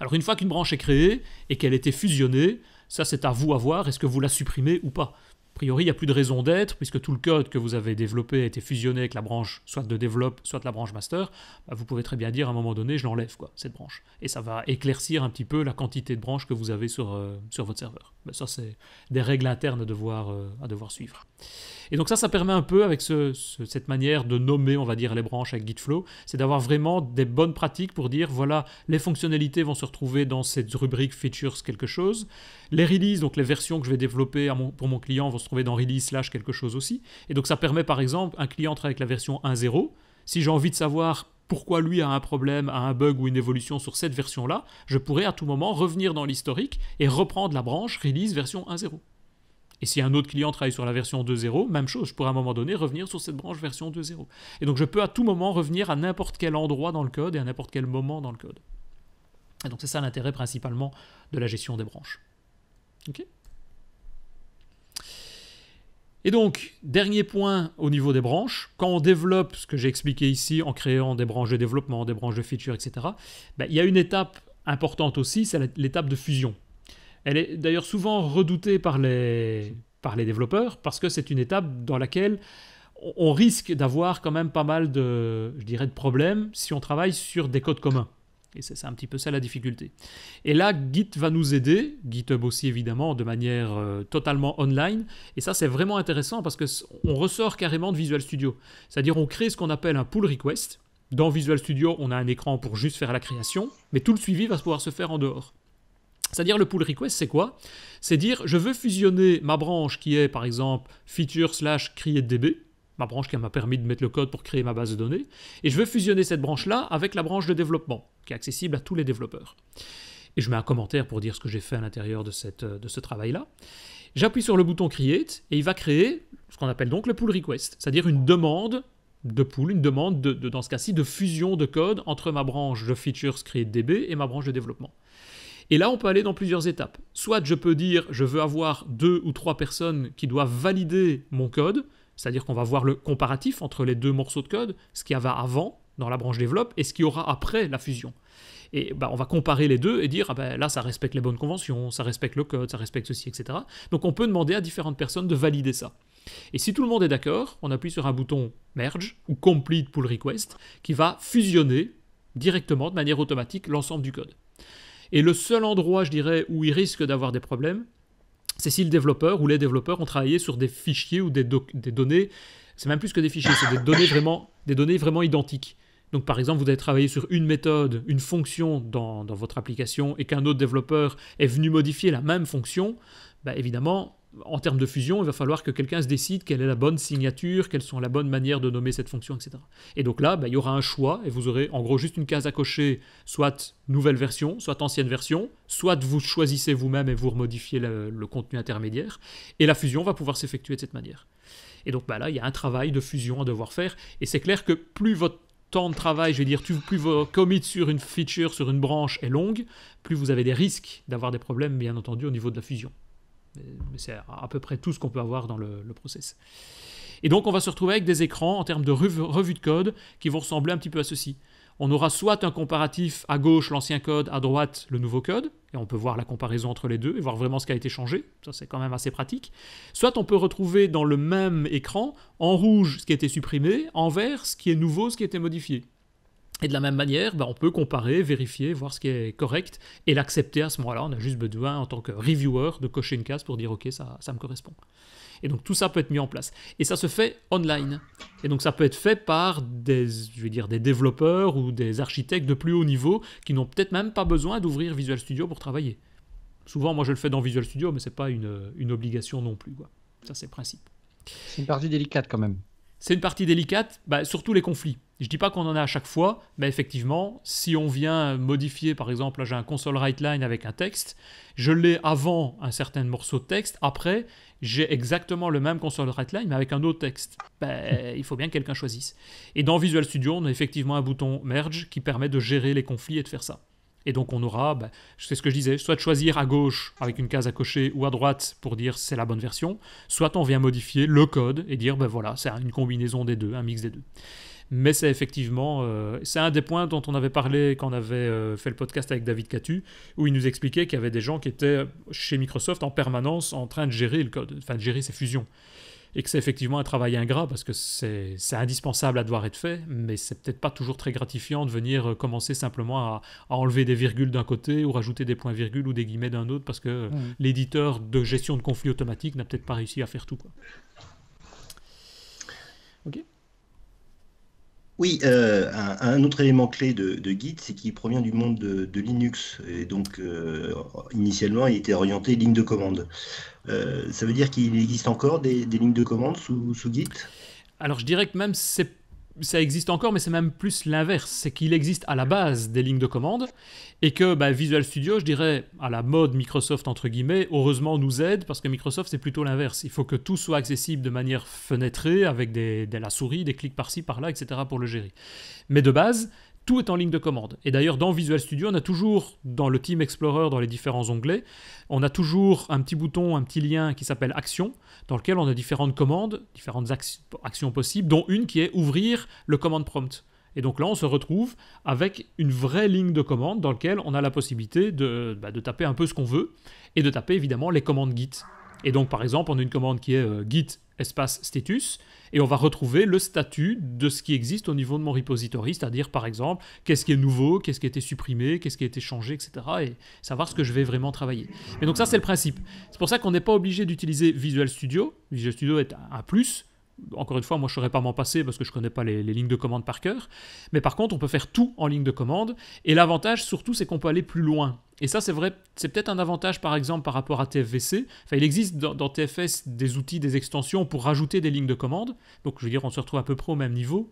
Alors une fois qu'une branche est créée et qu'elle était fusionnée, ça c'est à vous à voir, est-ce que vous la supprimez ou pas priori, il n'y a plus de raison d'être, puisque tout le code que vous avez développé a été fusionné avec la branche soit de develop, soit la branche master, bah, vous pouvez très bien dire à un moment donné, je l'enlève, quoi, cette branche. Et ça va éclaircir un petit peu la quantité de branches que vous avez sur, euh, sur votre serveur. Bah, ça, c'est des règles internes à devoir, euh, à devoir suivre. Et donc ça, ça permet un peu, avec cette manière de nommer, on va dire, les branches avec Gitflow, c'est d'avoir vraiment des bonnes pratiques pour dire, voilà, les fonctionnalités vont se retrouver dans cette rubrique features quelque chose, les releases, donc les versions que je vais développer pour mon client, vont se trouver dans release slash quelque chose aussi. Et donc ça permet par exemple, un client travaille avec la version 1.0. Si j'ai envie de savoir pourquoi lui a un problème, a un bug ou une évolution sur cette version-là, je pourrais à tout moment revenir dans l'historique et reprendre la branche release version 1.0. Et si un autre client travaille sur la version 2.0, même chose, je pourrais à un moment donné revenir sur cette branche version 2.0. Et donc je peux à tout moment revenir à n'importe quel endroit dans le code et à n'importe quel moment dans le code. Et donc c'est ça l'intérêt principalement de la gestion des branches. Et donc, dernier point au niveau des branches, quand on développe ce que j'ai expliqué ici en créant des branches de développement, des branches de feature, etc., ben, il y a une étape importante aussi, c'est l'étape de fusion. Elle est d'ailleurs souvent redoutée par les, par les développeurs parce que c'est une étape dans laquelle on risque d'avoir quand même pas mal de, je dirais, de problèmes si on travaille sur des codes communs. Et c'est un petit peu ça la difficulté. Et là, Git va nous aider, GitHub aussi évidemment, de manière euh, totalement online. Et ça, c'est vraiment intéressant parce qu'on ressort carrément de Visual Studio. C'est-à-dire, on crée ce qu'on appelle un pull request. Dans Visual Studio, on a un écran pour juste faire la création, mais tout le suivi va pouvoir se faire en dehors. C'est-à-dire le pull request, c'est quoi C'est dire je veux fusionner ma branche qui est par exemple feature slash create db ma branche qui m'a permis de mettre le code pour créer ma base de données, et je veux fusionner cette branche-là avec la branche de développement, qui est accessible à tous les développeurs. Et je mets un commentaire pour dire ce que j'ai fait à l'intérieur de, cette, euh, de ce travail-là. J'appuie sur le bouton Create, et il va créer ce qu'on appelle donc le pull request, c'est-à-dire une demande de pool, une demande de, de dans ce cas-ci de fusion de code entre ma branche de features CreateDB DB et ma branche de développement. Et là, on peut aller dans plusieurs étapes. Soit je peux dire je veux avoir deux ou trois personnes qui doivent valider mon code, c'est-à-dire qu'on va voir le comparatif entre les deux morceaux de code, ce qu'il y avait avant dans la branche développe et ce qu'il y aura après la fusion. Et bah, on va comparer les deux et dire ah bah, là, ça respecte les bonnes conventions, ça respecte le code, ça respecte ceci, etc. Donc on peut demander à différentes personnes de valider ça. Et si tout le monde est d'accord, on appuie sur un bouton Merge ou Complete Pull Request qui va fusionner directement de manière automatique l'ensemble du code. Et le seul endroit, je dirais, où il risque d'avoir des problèmes, c'est si le développeur ou les développeurs ont travaillé sur des fichiers ou des, données, c'est même plus que des fichiers, c'est des données vraiment, des données vraiment identiques. Donc par exemple, vous avez travaillé sur une méthode, une fonction dans, votre application et qu'un autre développeur est venu modifier la même fonction, bah, évidemment, en termes de fusion, il va falloir que quelqu'un se décide quelle est la bonne signature, quelle sont la bonne manière de nommer cette fonction, etc. Et donc là, bah, il y aura un choix et vous aurez en gros juste une case à cocher, soit nouvelle version, soit ancienne version, soit vous choisissez vous-même et vous remodifiez le, contenu intermédiaire, et la fusion va pouvoir s'effectuer de cette manière. Et donc bah, là, il y a un travail de fusion à devoir faire, et c'est clair que plus votre temps de travail, je vais dire, plus vos commits sur une feature, sur une branche est longue, plus vous avez des risques d'avoir des problèmes, bien entendu, au niveau de la fusion c'est à peu près tout ce qu'on peut avoir dans le, process. Et donc on va se retrouver avec des écrans en termes de revue de code qui vont ressembler un petit peu à ceci. On aura soit un comparatif à gauche l'ancien code, à droite le nouveau code, et on peut voir la comparaison entre les deux et voir vraiment ce qui a été changé, ça c'est quand même assez pratique. Soit on peut retrouver dans le même écran en rouge ce qui a été supprimé, en vert ce qui est nouveau, ce qui a été modifié. Et de la même manière, ben, on peut comparer, vérifier, voir ce qui est correct et l'accepter à ce moment-là. On a juste besoin, en tant que reviewer, de cocher une case pour dire OK, ça, ça me correspond. Et donc tout ça peut être mis en place. Et ça se fait online. Et donc ça peut être fait par des, je dire, des développeurs ou des architectes de plus haut niveau qui n'ont peut-être même pas besoin d'ouvrir Visual Studio pour travailler. Souvent, moi, je le fais dans Visual Studio, mais ce n'est pas une, obligation non plus. Quoi. Ça, c'est le principe. C'est une partie délicate quand même. C'est une partie délicate, bah, surtout les conflits. Je ne dis pas qu'on en a à chaque fois, mais effectivement, si on vient modifier, par exemple, j'ai un console line avec un texte, je l'ai avant un certain morceau de texte, après j'ai exactement le même console writeline mais avec un autre texte. Ben, hmm. il faut bien que quelqu'un choisisse. Et dans Visual Studio, on a effectivement un bouton merge qui permet de gérer les conflits et de faire ça. Et donc on aura, bah, c'est ce que je disais, soit de choisir à gauche avec une case à cocher ou à droite pour dire c'est la bonne version, soit on vient modifier le code et dire bah, voilà, c'est une combinaison des deux, un mix des deux. Mais c'est effectivement, euh, c'est un des points dont on avait parlé quand on avait euh, fait le podcast avec David Catu, où il nous expliquait qu'il y avait des gens qui étaient chez Microsoft en permanence en train de gérer le code, enfin de gérer ces fusions et que c'est effectivement un travail ingrat parce que c'est indispensable à devoir être fait, mais c'est peut-être pas toujours très gratifiant de venir euh, commencer simplement à, enlever des virgules d'un côté ou rajouter des points-virgules ou des guillemets d'un autre parce que euh, mmh. l'éditeur de gestion de conflits automatique n'a peut-être pas réussi à faire tout. Quoi. Oui, euh, un, autre élément clé de, Git, c'est qu'il provient du monde de, Linux. Et donc, euh, initialement, il était orienté ligne de commande. Euh, ça veut dire qu'il existe encore des, lignes de commande sous, sous Git alors je dirais que même c'est ça existe encore, mais c'est même plus l'inverse. C'est qu'il existe à la base des lignes de commande et que bah, Visual Studio, je dirais, à la mode Microsoft, entre guillemets, heureusement nous aide parce que Microsoft, c'est plutôt l'inverse. Il faut que tout soit accessible de manière fenêtrée avec de la souris, des clics par-ci, par-là, etc. pour le gérer. Mais de base, tout est en ligne de commande. Et d'ailleurs, dans Visual Studio, on a toujours, dans le Team Explorer, dans les différents onglets, on a toujours un petit bouton, un petit lien qui s'appelle Action dans lequel on a différentes commandes, différentes actions possibles, dont une qui est ouvrir le command prompt. Et donc là, on se retrouve avec une vraie ligne de commande dans laquelle on a la possibilité bah, de, taper un peu ce qu'on veut et de taper évidemment les commandes Git. Et donc par exemple, on a une commande qui est euh, git espace status, et on va retrouver le statut de ce qui existe au niveau de mon repository, c'est-à-dire par exemple qu'est-ce qui est nouveau, qu'est-ce qui a été supprimé, qu'est-ce qui a été changé, etc. Et savoir ce que je vais vraiment travailler. Mais donc ça c'est le principe. C'est pour ça qu'on n'est pas obligé d'utiliser Visual Studio. Visual Studio est un plus, encore une fois, moi je ne saurais pas m'en passer parce que je ne connais pas les, lignes de commande par cœur. Mais par contre, on peut faire tout en ligne de commande. Et l'avantage surtout, c'est qu'on peut aller plus loin. Et ça, c'est vrai, c'est peut-être un avantage par exemple par rapport à TFVC. Enfin, il existe dans, dans, TFS des outils, des extensions pour rajouter des lignes de commande. Donc je veux dire, on se retrouve à peu près au même niveau.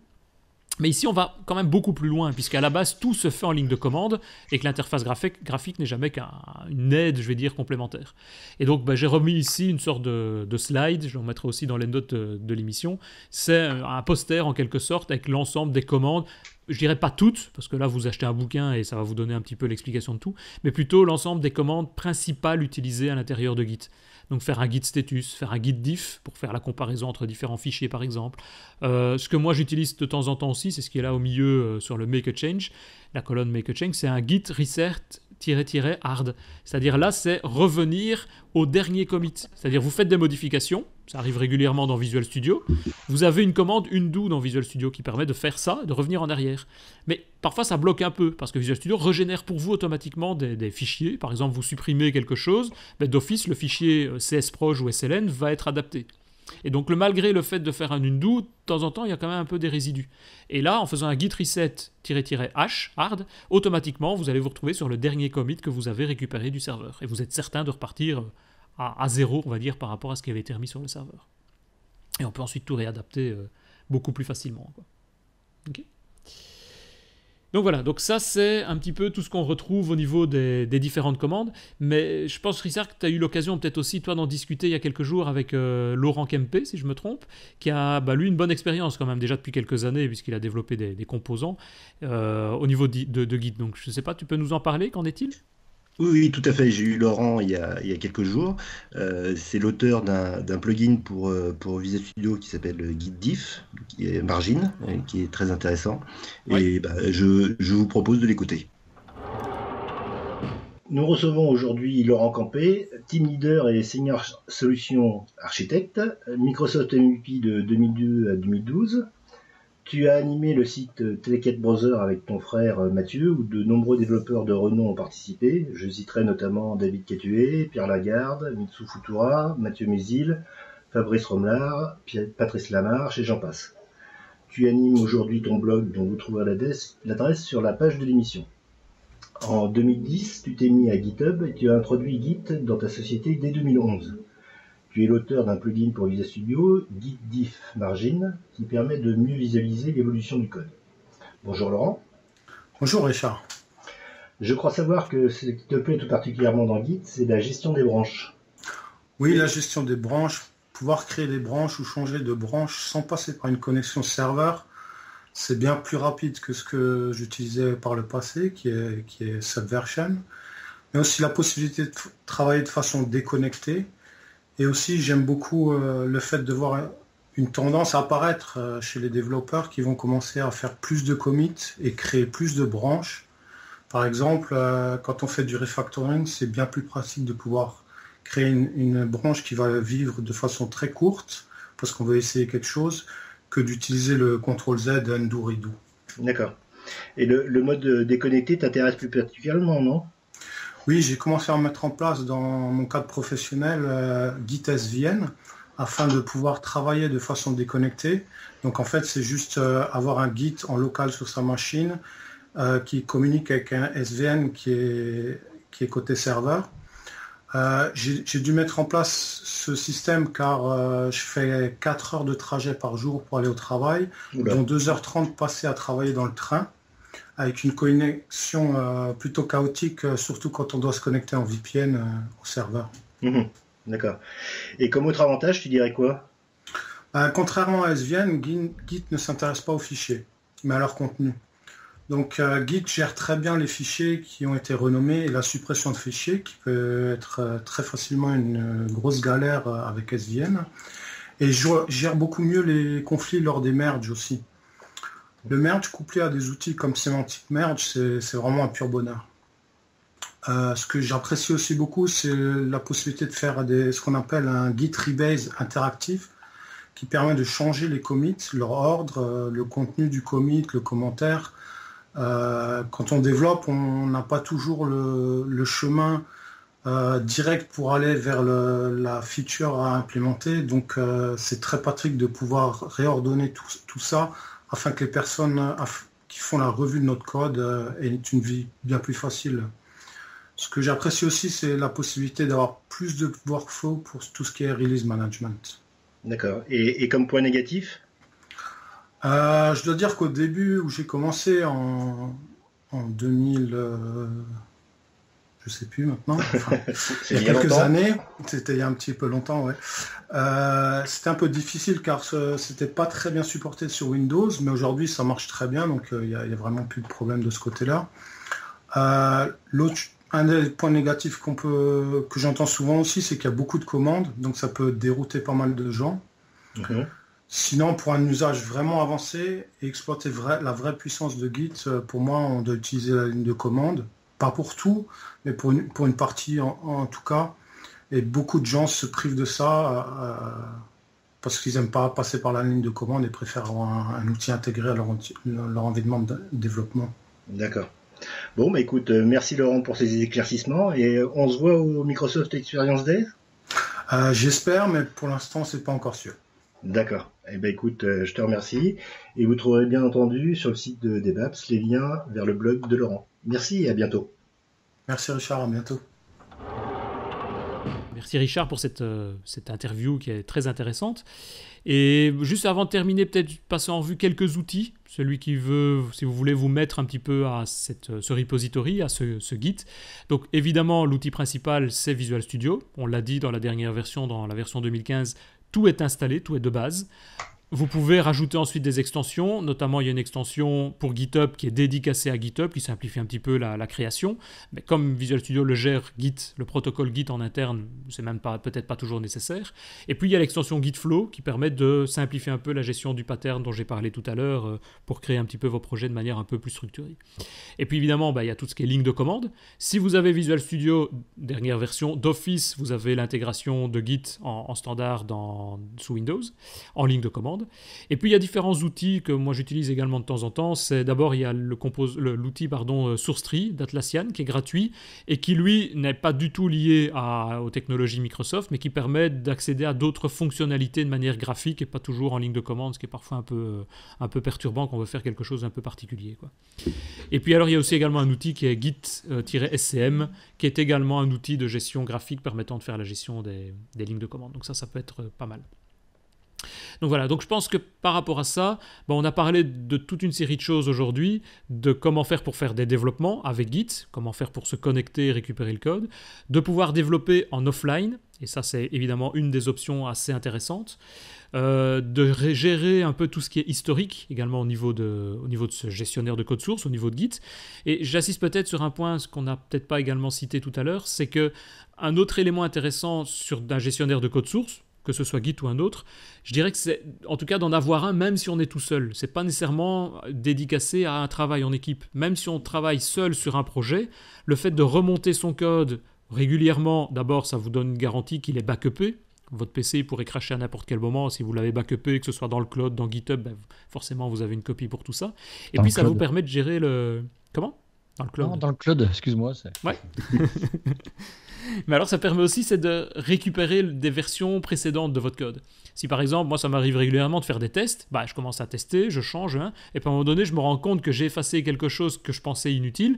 Mais ici, on va quand même beaucoup plus loin, puisqu'à la base, tout se fait en ligne de commande et que l'interface graphique, graphique n'est jamais qu'une aide, je vais dire, complémentaire. Et donc, bah, j'ai remis ici une sorte de, slide, je vous mettrai aussi dans les notes de l'émission. C'est un poster, en quelque sorte, avec l'ensemble des commandes je dirais pas toutes, parce que là vous achetez un bouquin et ça va vous donner un petit peu l'explication de tout, mais plutôt l'ensemble des commandes principales utilisées à l'intérieur de Git. Donc faire un Git status, faire un Git diff pour faire la comparaison entre différents fichiers par exemple. Euh, ce que moi j'utilise de temps en temps aussi, c'est ce qui est là au milieu euh, sur le make a change, la colonne make a change, c'est un git reset-hard. C'est-à-dire là c'est revenir au dernier commit. C'est-à-dire vous faites des modifications, ça arrive régulièrement dans Visual Studio, vous avez une commande undo dans Visual Studio qui permet de faire ça, de revenir en arrière. Mais parfois ça bloque un peu parce que Visual Studio régénère pour vous automatiquement des, fichiers. Par exemple, vous supprimez quelque chose, mais ben, d'office le fichier euh, CSproj ou SLN va être adapté. Et donc, le, malgré le fait de faire un undo, de temps en temps, il y a quand même un peu des résidus. Et là, en faisant un git reset-h, hard, automatiquement, vous allez vous retrouver sur le dernier commit que vous avez récupéré du serveur. Et vous êtes certain de repartir euh, à, zéro, on va dire, par rapport à ce qui avait été remis sur le serveur. Et on peut ensuite tout réadapter euh, beaucoup plus facilement. Donc voilà, donc ça c'est un petit peu tout ce qu'on retrouve au niveau des, différentes commandes. Mais je pense, Richard, que tu as eu l'occasion peut-être aussi, toi, d'en discuter il y a quelques jours avec euh, Laurent Kempe, si je me trompe, qui a bah, lui une bonne expérience quand même déjà depuis quelques années, puisqu'il a développé des, composants euh, au niveau de, de, de, Donc je ne sais pas, tu peux nous en parler, qu'en est-il oui, tout à fait. J'ai eu Laurent il y a, quelques jours. Euh, c'est l'auteur d'un plugin pour, euh, pour Visual Studio qui s'appelle Guide Diff, qui est Margin, qui est très intéressant. Et bah, je, vous propose de l'écouter. Nous recevons aujourd'hui Laurent Campé, team leader et senior solution architecte, Microsoft MVP de 2002 à 2012, tu as animé le site euh, Telecat Browser avec ton frère euh, Mathieu, où de nombreux développeurs de renom ont participé. Je citerai notamment David Catué, Pierre Lagarde, Mitsu Futura, Mathieu Mézil, Fabrice Romelard, Patrice Lamarche et j'en passe. Tu animes aujourd'hui ton blog dont vous trouverez l'adresse sur la page de l'émission. En 2010, tu t'es mis à GitHub et tu as introduit Git dans ta société dès 2011. Tu es l'auteur d'un plugin pour Visual Studio, dit diff margin, qui permet de mieux visualiser l'évolution du code. Bonjour Laurent. Bonjour Richard. Je crois savoir que ce qui te plaît tout particulièrement dans Git, c'est la gestion des branches. Oui, la gestion des branches, pouvoir créer des branches ou changer de branche sans passer par une connexion serveur, c'est bien plus rapide que ce que j'utilisais par le passé, qui est, qui est Subversion. Mais aussi la possibilité de travailler de façon déconnectée, et aussi, j'aime beaucoup euh, le fait de voir une tendance à apparaître euh, chez les développeurs qui vont commencer à faire plus de commits et créer plus de branches. Par exemple, euh, quand on fait du refactoring, c'est bien plus pratique de pouvoir créer une, branche qui va vivre de façon très courte parce qu'on veut essayer quelque chose que d'utiliser le ctrl Z undo redo. D'accord. Et le, le mode déconnecté t'intéresse plus particulièrement, non oui, j'ai commencé à mettre en place dans mon cadre professionnel euh, GitSVN afin de pouvoir travailler de façon déconnectée. Donc en fait, c'est juste euh, avoir un Git en local sur sa machine euh, qui communique avec un SVN qui est, côté serveur. j'ai dû mettre en place ce système car je fais 4 heures de trajet par jour pour aller au travail, dont 2h30 passées à travailler dans le train avec une connexion euh, plutôt chaotique, euh, surtout quand on doit se connecter en VPN euh, au serveur. Mhm. D'accord. Et comme autre avantage, tu dirais quoi ben, Contrairement à SVN, Git ne s'intéresse pas aux fichiers, mais à leur contenu. Donc Git gère très bien les fichiers qui ont été renommés et la suppression de fichiers qui peut être très facilement une grosse galère avec SVN. Et gère beaucoup mieux les conflits lors des merges aussi. Le merge couplé à des outils comme Semantic Merge, c'est vraiment un pur bonheur. Euh, ce que j'apprécie aussi beaucoup, c'est la possibilité de faire ce qu'on appelle un Git rebase interactif qui permet de changer les commits, leur ordre, euh, le contenu du commit, le commentaire. Euh, quand on développe, on n'a pas toujours le, chemin direct pour aller vers la feature à implémenter. Donc c'est très pratique de pouvoir réordonner tout ça afin que les personnes qui font la revue de notre code euh, aient une vie bien plus facile. Ce que j'apprécie aussi, c'est la possibilité d'avoir plus de workflow pour tout ce qui est release management. D'accord. Et, comme point négatif euh, Je dois dire qu'au début, où j'ai commencé en, en 2000, je sais plus maintenant. il y a quelques années, c'était il y a un petit peu longtemps, ouais. Euh, c'était un peu difficile car ce c'était pas très bien supporté sur Windows, mais aujourd'hui ça marche très bien, donc euh, il ya n'y a, vraiment plus de problème de ce côté-là. Euh, l'autre, un des points négatifs qu'on peut, que j'entends souvent aussi, c'est qu'il y a beaucoup de commandes, donc ça peut dérouter pas mal de gens. Mhm. Sinon, pour un usage vraiment avancé et exploiter la vraie puissance de Git, pour moi, on doit utiliser la ligne de commande pas pour tout, mais pour une, pour une partie en, tout cas. Et beaucoup de gens se privent de ça euh, euh, parce qu'ils n'aiment pas passer par la ligne de commande et préfèrent un, un outil intégré à leur, leur environnement de développement. D'accord. Bon, bah écoute, euh, merci Laurent pour ces éclaircissements et on se voit au Microsoft Experience Days J'espère, mais pour l'instant, c'est pas encore sûr. D'accord. Eh ben écoute, je te remercie et vous trouverez bien entendu sur le site de Debaps les liens vers le blog de Laurent. Merci et à bientôt. Merci Richard, à bientôt. Merci Richard pour cette, euh, cette interview qui est très intéressante. Et juste avant de terminer, peut-être passer en vue quelques outils. Celui qui veut, si vous voulez, vous mettre un petit peu à euh, ce repository, à ce, ce git. Donc évidemment, l'outil principal, c'est Visual Studio. On l'a dit dans la dernière version, dans la version 2015, tout est installé, tout est de base. Vous pouvez rajouter ensuite des extensions, notamment il y a une extension pour GitHub qui est dédicacée à GitHub, qui simplifie un petit peu la, création. Mais comme Visual Studio le gère Git, le protocole Git en interne, c'est même peut-être pas toujours nécessaire. Et puis il y a l'extension GitFlow qui permet de simplifier un peu la gestion du pattern dont j'ai parlé tout à l'heure euh, pour créer un petit peu vos projets de manière un peu plus structurée. Et puis évidemment, bah, il y a tout ce qui est ligne de commande. Si vous avez Visual Studio, dernière version d'Office, vous avez l'intégration de Git en, standard sous Windows, en ligne de commande. Et puis il y a différents outils que moi j'utilise également de temps en temps. C'est d'abord il y a l'outil pardon euh, SourceTree d'Atlassian qui est gratuit et qui lui n'est pas du tout lié aux technologies Microsoft, mais qui permet d'accéder à d'autres fonctionnalités de manière graphique et pas toujours en ligne de commande, ce qui est parfois un peu euh, un peu perturbant quand on veut faire quelque chose d'un peu particulier. Quoi. Et puis alors il y a aussi également un outil qui est Git-SCM euh, qui est également un outil de gestion graphique permettant de faire la gestion des, des lignes de commande. Donc ça, ça peut être pas mal. Donc voilà, donc je pense que par rapport à ça, ben, on a parlé de toute une série de choses aujourd'hui, de comment faire pour faire des développements avec Git, comment faire pour se connecter et récupérer le code, de pouvoir développer en offline, et ça c'est évidemment une des options assez intéressantes, euh, de gérer un peu tout ce qui est historique également au niveau, de, au niveau de ce gestionnaire de code source, au niveau de Git. Et j'assiste peut-être sur un point, ce qu'on n'a peut-être pas également cité tout à l'heure, c'est que un autre élément intéressant sur un gestionnaire de code source, que ce soit Git ou un autre, je dirais que c'est, en tout cas, d'en avoir un, même si on est tout seul. Ce n'est pas nécessairement dédicacé à un travail en équipe. Même si on travaille seul sur un projet, le fait de remonter son code régulièrement, d'abord, ça vous donne une garantie qu'il est backupé. Votre PC pourrait cracher à n'importe quel moment. Si vous l'avez backupé, que ce soit dans le cloud, dans GitHub, ben, forcément, vous avez une copie pour tout ça. Et puis, ça vous permet de gérer le. Comment dans le cloud. dans le cloud, excuse-moi. Ouais. Mais alors, ça permet aussi, c'est de récupérer des versions précédentes de votre code. Si par exemple, moi, ça m'arrive régulièrement de faire des tests, bah, je commence à tester, je change, hein, et puis à un moment donné, je me rends compte que j'ai effacé quelque chose que je pensais inutile,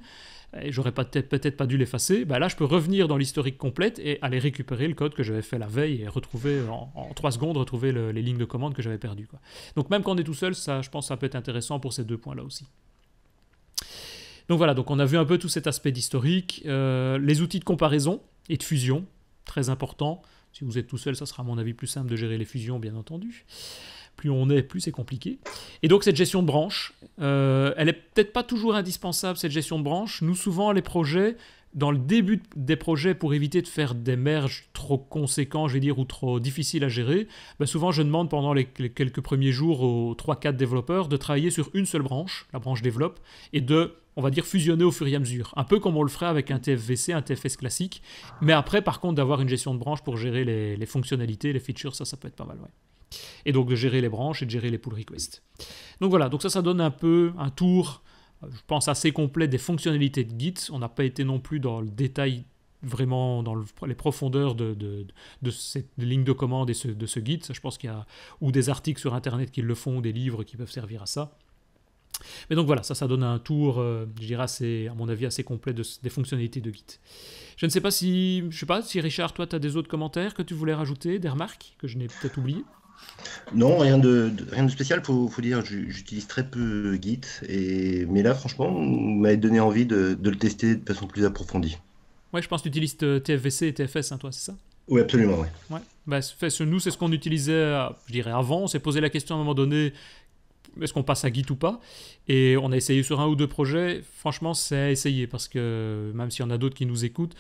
et j'aurais peut-être pas dû l'effacer. Bah, là, je peux revenir dans l'historique complète et aller récupérer le code que j'avais fait la veille et retrouver en, trois 3 secondes, retrouver les lignes de commande que j'avais perdues. Donc, même quand on est tout seul, ça, je pense, ça peut être intéressant pour ces deux points-là aussi. Donc voilà, donc on a vu un peu tout cet aspect d'historique, euh, les outils de comparaison et de fusion, très important. Si vous êtes tout seul, ça sera à mon avis plus simple de gérer les fusions, bien entendu. Plus on est, plus c'est compliqué. Et donc cette gestion de branche, euh, elle est peut-être pas toujours indispensable, cette gestion de branche. Nous, souvent, les projets, dans le début des projets, pour éviter de faire des merges trop conséquents, je vais dire, ou trop difficiles à gérer, ben, souvent je demande pendant les, les quelques premiers jours aux 3-4 développeurs de travailler sur une seule branche, la branche développe, et de on va dire, fusionner au fur et à mesure. Un peu comme on le ferait avec un TFVC, un TFS classique. Mais après, par contre, d'avoir une gestion de branche pour gérer les, fonctionnalités, les features, ça, ça peut être pas mal, ouais. Et donc de gérer les branches et de gérer les pull requests. Donc voilà, donc ça, ça donne un peu un tour, euh, je pense, assez complet des fonctionnalités de Git. On n'a pas été non plus dans le détail vraiment dans les profondeurs de, cette ligne de commande et de ce Git. Ça, je pense qu'il y a ou des articles sur Internet qui le font, des livres qui peuvent servir à ça. Mais donc voilà, ça, ça donne un tour, euh, je dirais, assez, à mon avis, assez complet de, des fonctionnalités de Git. Je ne sais pas si, je sais pas, si Richard, toi, tu as des autres commentaires que tu voulais rajouter, des remarques que je n'ai peut-être oubliées non, rien de, rien de spécial, faut, faut dire, j'utilise très peu Git, et, mais là franchement, vous m'avez donné envie de, de, le tester de façon plus approfondie. Ouais, je pense que tu utilises TFVC et TFS, hein, toi, c'est ça Oui, absolument, oui. ouais. Bah, nous, c'est ce qu'on utilisait, euh, je dirais, avant, on s'est posé la question à un moment donné, est-ce qu'on passe à Git ou pas Et on a essayé sur un ou deux projets. Franchement, c'est à essayer parce que même s'il y en a d'autres qui nous écoutent,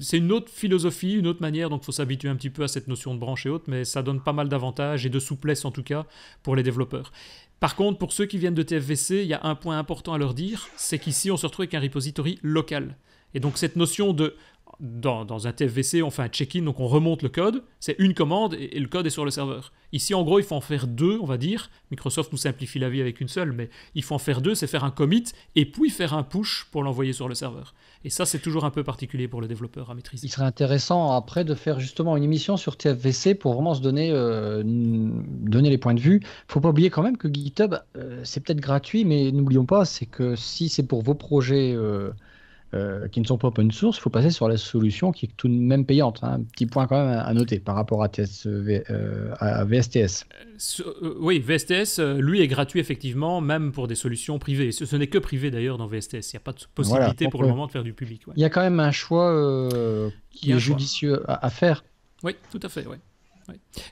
c'est une autre philosophie, une autre manière. Donc, il faut s'habituer un petit peu à cette notion de branche et autres. Mais ça donne pas mal d'avantages et de souplesse en tout cas pour les développeurs. Par contre, pour ceux qui viennent de TFVC, il y a un point important à leur dire c'est qu'ici, on se retrouve avec un repository local. Et donc, cette notion de dans, un TFVC, on fait un check-in, donc on remonte le code, c'est une commande et, le code est sur le serveur. Ici, en gros, il faut en faire deux, on va dire. Microsoft nous simplifie la vie avec une seule, mais il faut en faire deux, c'est faire un commit et puis faire un push pour l'envoyer sur le serveur. Et ça, c'est toujours un peu particulier pour le développeur à maîtriser. Il serait intéressant après de faire justement une émission sur TFVC pour vraiment se donner, euh, donner les points de vue. Faut pas oublier quand même que GitHub, euh, c'est peut-être gratuit, mais n'oublions pas, c'est que si c'est pour vos projets... Euh, euh, qui ne sont pas open source, il faut passer sur la solution qui est tout de même payante. Un hein. petit point quand même à noter par rapport à, VSTS. Euh, euh, oui, VSTS, lui, est gratuit effectivement, même pour des solutions privées. Ce, n'est que privé d'ailleurs dans VSTS. Il n'y a pas de possibilité pour le moment de faire du public. Il y a quand même un choix qui est judicieux À, faire. Oui, tout à fait. Ouais.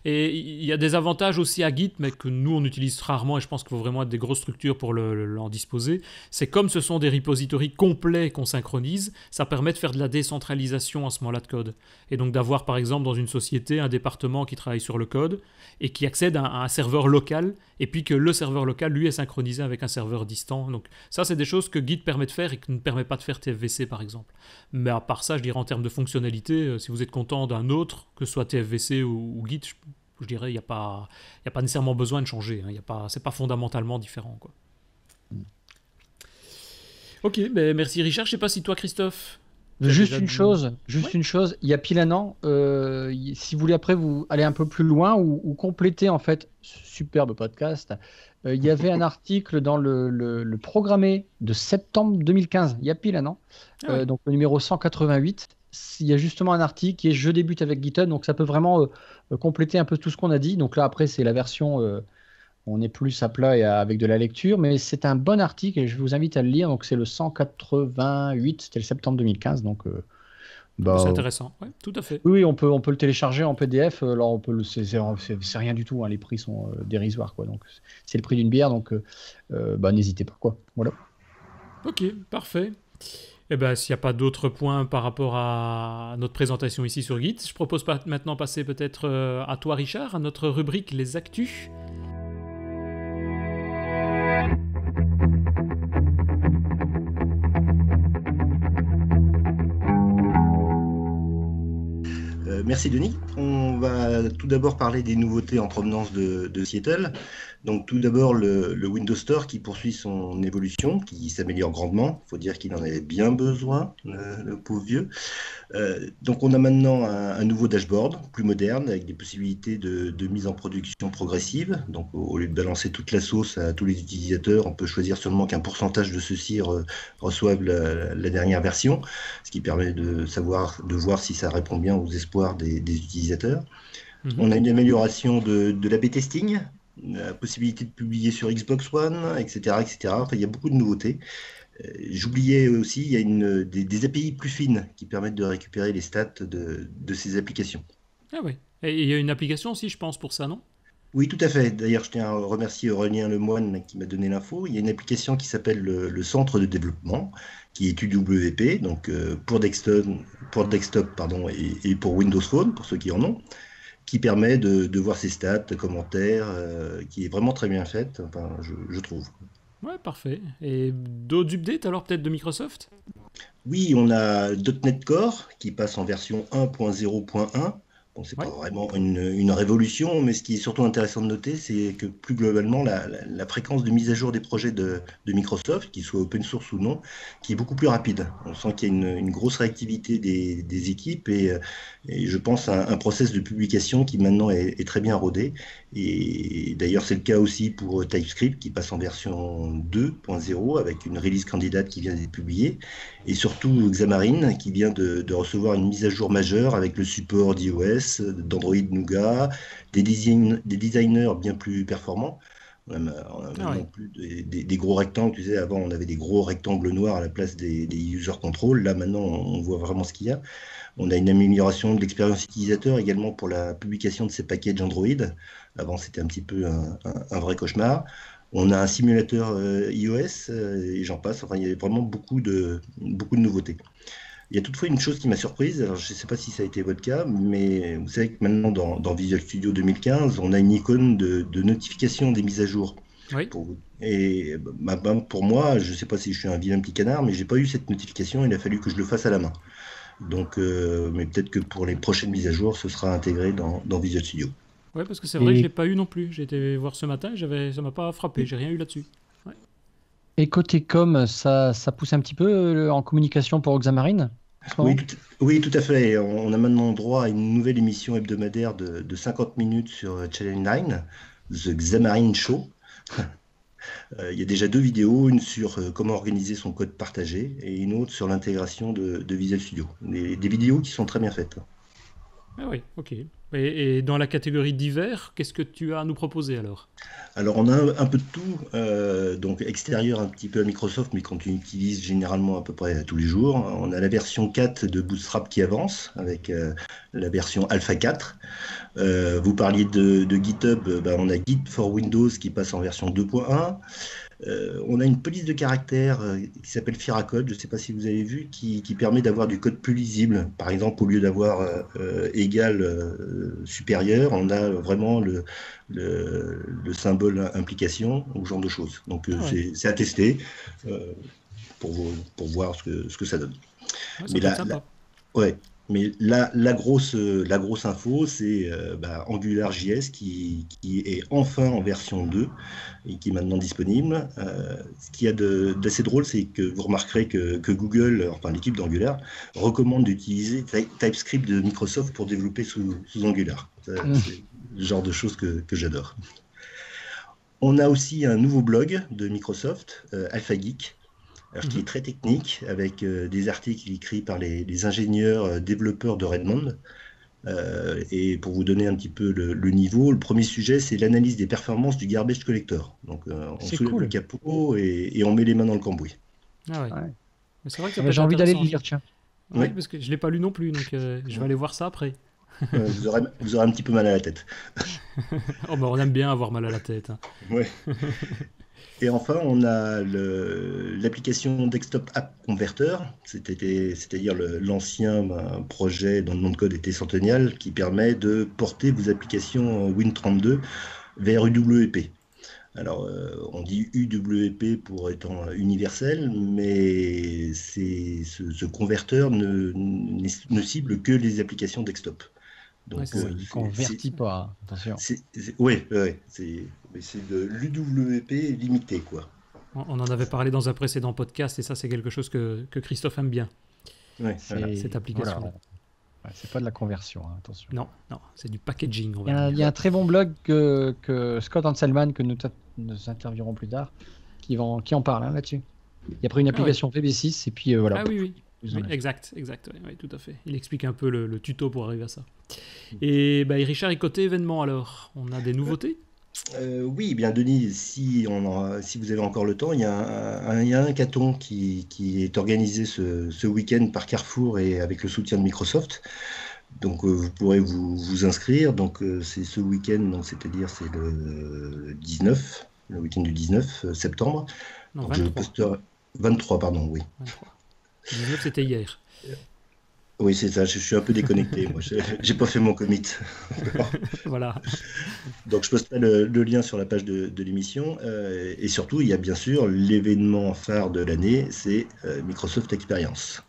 Et il y a des avantages aussi à Git, mais que nous on utilise rarement, et je pense qu'il faut vraiment être des grosses structures pour l'en disposer. C'est comme ce sont des repositories complets qu'on synchronise, ça permet de faire de la décentralisation en ce moment-là de code. Et donc d'avoir par exemple dans une société un département qui travaille sur le code et qui accède à, un serveur local, et puis que le serveur local lui est synchronisé avec un serveur distant. Donc ça, c'est des choses que Git permet de faire et que ne permet pas de faire TFVC par exemple. Mais à part ça, je dirais en termes de fonctionnalité, euh, si vous êtes content d'un autre, que ce soit TFVC ou Git, je, dirais, il n'y a, pas, a pas nécessairement besoin de changer. Hein, y a pas, c'est pas fondamentalement différent. Quoi. Mm. Ok, ben, merci Richard. Je sais pas si toi, Christophe. Juste une chose, juste une chose. Il y a pile un an, euh, si vous voulez après vous aller un peu plus loin ou, compléter en fait superbe podcast, euh, il y avait un article dans le, le, programmé de septembre 2015. Il y a pile un an, ah euh, donc le numéro 188. Il y a justement un article qui est Je débute avec GitHub, donc ça peut vraiment euh, compléter un peu tout ce qu'on a dit. Donc là, après, c'est la version, euh, on est plus à plat et avec de la lecture, mais c'est un bon article et je vous invite à le lire. Donc c'est le 188, c'était le septembre 2015, donc. Euh, bah, c'est intéressant, tout à fait. Oui, on peut, on peut le télécharger en PDF. Alors, on peut c'est rien du tout. Hein. les prix sont dérisoires, quoi. Donc, c'est le prix d'une bière, donc bah, n'hésitez pas, quoi. Voilà. Ok, parfait eh ben, s'il n'y a pas d'autres points par rapport à notre présentation ici sur Git, je propose maintenant passer peut-être euh, à toi Richard, à notre rubrique Les Actus. Euh, merci Denis. On va tout d'abord parler des nouveautés en provenance de Seattle. Donc tout d'abord le, Windows Store qui poursuit son évolution, qui s'améliore grandement. Il faut dire qu'il en avait bien besoin, euh, le, pauvre vieux. Euh, donc on a maintenant un, nouveau dashboard plus moderne avec des possibilités de, mise en production progressive. Donc au, lieu de balancer toute la sauce à tous les utilisateurs, on peut choisir seulement qu'un pourcentage de ceux-ci reçoivent la, dernière version, ce qui permet de savoir, de voir si ça répond bien aux espoirs des, utilisateurs. Mhm. On a une amélioration de, l'A-B testing la possibilité de publier sur Xbox One, etc. etc. il y a beaucoup de nouveautés. Euh, j'oubliais aussi, il y a une, des, API plus fines qui permettent de récupérer les stats de, ces applications. Ah oui. Et il y a une application aussi, je pense, pour ça, non Oui, tout à fait. D'ailleurs, je tiens à remercier Aurélien Lemoine qui m'a donné l'info. Il y a une application qui s'appelle le, Centre de développement, qui est UWP, donc euh, pour desktop, pardon, et, pour Windows Phone, pour ceux qui en ont qui permet de, voir ses stats, commentaires, euh, qui est vraiment très bien faite, enfin, je, trouve. Ouais, parfait. Et d'autres updates alors peut-être de Microsoft Oui, on a .NET Core qui passe en version 1.0.1 ce c'est pas vraiment une, révolution, mais ce qui est surtout intéressant de noter, c'est que plus globalement, la, fréquence de mise à jour des projets de, Microsoft, qu'ils soient open source ou non, qui est beaucoup plus rapide. On sent qu'il y a une, grosse réactivité des, équipes euh, et, je pense à un, process de publication qui maintenant est, est très bien rodé et d'ailleurs, c'est le cas aussi pour euh, TypeScript qui passe en version 2.0 avec une release candidate qui vient d'être publiée. Et surtout Xamarin qui vient de, recevoir une mise à jour majeure avec le support d'iOS, d'Android Nougat, des, des, designers bien plus performants. On ah plus des, gros rectangles. Tu sais, avant, on avait des gros rectangles noirs à la place des, user controls. Là, maintenant, on voit vraiment ce qu'il y a. On a une amélioration de l'expérience utilisateur également pour la publication de ces paquets Android. Avant, c'était un petit peu un, vrai cauchemar. On a un simulateur euh, iOS euh, et j'en passe. Enfin, il y avait vraiment beaucoup de, beaucoup de nouveautés. Il y a toutefois une chose qui m'a surprise, alors je ne sais pas si ça a été votre cas, mais vous savez que maintenant dans, Visual Studio 2015, on a une icône de, notification des mises à jour. Pour, et bah, bah, pour moi, je ne sais pas si je suis un vilain petit canard, mais j'ai pas eu cette notification, il a fallu que je le fasse à la main. Donc, euh, mais peut-être que pour les prochaines mises à jour, ce sera intégré dans, dans Visual Studio. Ouais, parce que c'est vrai que je ne l'ai pas eu non plus. J'ai été voir ce matin, j'avais, ça m'a pas frappé, j'ai rien eu là-dessus. Et côté com, ça, ça pousse un petit peu euh, en communication pour Oxamarine oui tout, à fait. On a maintenant droit à une nouvelle émission hebdomadaire de, 50 minutes sur euh, Channel 9, The Xamarine Show. Euh, il y a déjà deux vidéos, une sur comment organiser son code partagé et une autre sur l'intégration de, Visual Studio. Des, vidéos qui sont très bien faites. Ah oui, ok. Et, dans la catégorie divers, qu'est-ce que tu as à nous proposer alors Alors on a un, peu de tout, euh, donc extérieur un petit peu à Microsoft, mais qu'on utilise généralement à peu près tous les jours. On a la version 4 de Bootstrap qui avance avec euh, la version Alpha 4. Euh, vous parliez de, GitHub, ben, on a Git for Windows qui passe en version 2.1. Euh, on a une police de caractère euh, qui s'appelle Firacode, je ne sais pas si vous avez vu, qui, permet d'avoir du code plus lisible. Par exemple, au lieu d'avoir euh, égal supérieur, on a vraiment le, symbole implication ou genre de choses. Donc ah c'est à tester pour, voir ce que, ça donne. Mais sympa. ouais, mais la, grosse, euh, la grosse info, c'est euh, bah, AngularJS qui, est enfin en version 2 et qui est maintenant disponible. Euh, ce qu'il y a d'assez drôle, c'est que vous remarquerez que, Google, enfin l'équipe d'Angular, recommande d'utiliser TypeScript de Microsoft pour développer sous, Angular. Mm. C'est le genre de choses que, j'adore. On a aussi un nouveau blog de Microsoft, qui est mhm. très technique, avec euh, des articles écrits par les, ingénieurs euh, développeurs de Redmond. Euh, et pour vous donner un petit peu le, niveau, le premier sujet, c'est l'analyse des performances du garbage collector. Donc, on soulève le capot et, on met les mains dans le cambouis. Ah ouais. ouais. C'est vrai que j'ai envie d'aller le lire, tiens. Oui, parce que je ne l'ai pas lu non plus, donc je vais aller voir ça après. vous, aurez, un petit peu mal à la tête. Oh, bah, on aime bien avoir mal à la tête. Hein. Ouais. Et enfin, on a l'application Desktop App Converter, c'est-à-dire l'ancien ben, projet dont le nom de code était Centennial, qui permet de porter vos applications euh, Win32 vers UWP. Alors, euh, on dit UWP pour étant universel, mais ce, ce converteur ne, ne, cible que les applications desktop. Donc, ouais, euh, il convertit pas, hein, attention. Oui, c'est c'est de l'UWP limité, quoi. On en avait parlé dans un précédent podcast, et ça, c'est quelque chose que, que, Christophe aime bien. Ouais, cette application. c'est pas de la conversion, hein, attention. Non, non, c'est du packaging. Il y, a, un très bon blog que, Scott Anselman, que nous, nous interviewerons plus tard, qui, qui en parle hein, là-dessus. Il y a pris une ah application pb 6 et puis euh, voilà. Ah oui, oui. exact, exact, oui, tout à fait. Il explique un peu le, tuto pour arriver à ça. Et bah, Richard, et côté événement alors, on a des nouveautés euh, oui, bien Denis, si, on si vous avez encore le temps, il y a un, un caton qui, qui, est organisé ce, ce week-end par Carrefour et avec le soutien de Microsoft. Donc euh, vous pourrez vous, vous inscrire. Donc euh, c'est ce week-end, c'est-à-dire c'est le 19, le week-end du 19 septembre. Non, 23. 23, pardon, oui. 23. c'était hier. Oui, c'est ça, je suis un peu déconnecté. moi, j'ai pas fait mon commit. voilà. Donc, je posterai le, le, lien sur la page de, l'émission. Euh, et surtout, il y a bien sûr l'événement phare de l'année c'est euh, Microsoft Experience.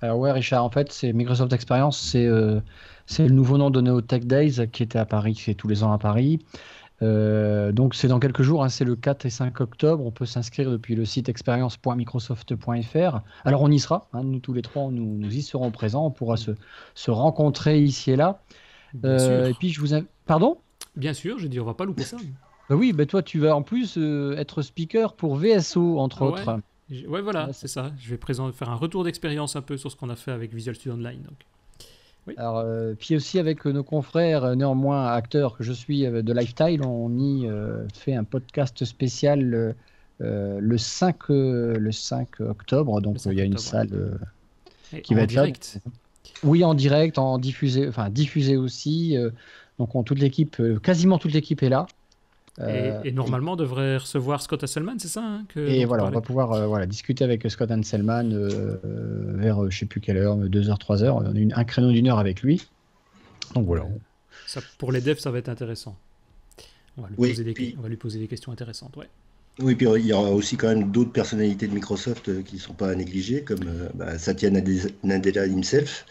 Alors, ouais, Richard, en fait, c'est Microsoft Experience, c'est euh, le nouveau nom donné au Tech Days qui était à Paris, qui est tous les ans à Paris. Euh, donc c'est dans quelques jours, hein, c'est le 4 et 5 octobre. On peut s'inscrire depuis le site experience.microsoft.fr. Alors on y sera, hein, nous tous les trois, nous, nous, y serons présents. On pourra se, se rencontrer ici et là. Euh, et puis je vous pardon Bien sûr, je dis on va pas louper ça. Bah oui, bah toi tu vas en plus euh, être speaker pour VSO entre autres. Ouais voilà, c'est ça. Je vais présenter, faire un retour d'expérience un peu sur ce qu'on a fait avec Visual Studio Online. Donc. Alors, euh, puis aussi avec nos confrères, euh, néanmoins acteurs que je suis euh, de Lifestyle, on y fait un podcast spécial le, 5, le 5 octobre. Donc, il y a une salle qui va être direct. Oui, en direct, en diffusé, enfin diffusé aussi. donc, on, toute l'équipe, quasiment toute l'équipe est là. Euh, et, normalement, on devrait recevoir Scott Hanselman, c'est ça hein, Et voilà, on va pouvoir euh, voilà, discuter avec Scott Anselman euh, vers je ne sais plus quelle heure, 2h, 3h. On a une, un créneau d'une heure avec lui. Donc voilà. Ça, pour les devs, ça va être intéressant. On va lui, poser, des, on va lui poser des questions intéressantes, ouais. Oui, puis il y aura aussi quand même d'autres personnalités de Microsoft qui ne sont pas à négliger, comme bah, Satya Nadella himself,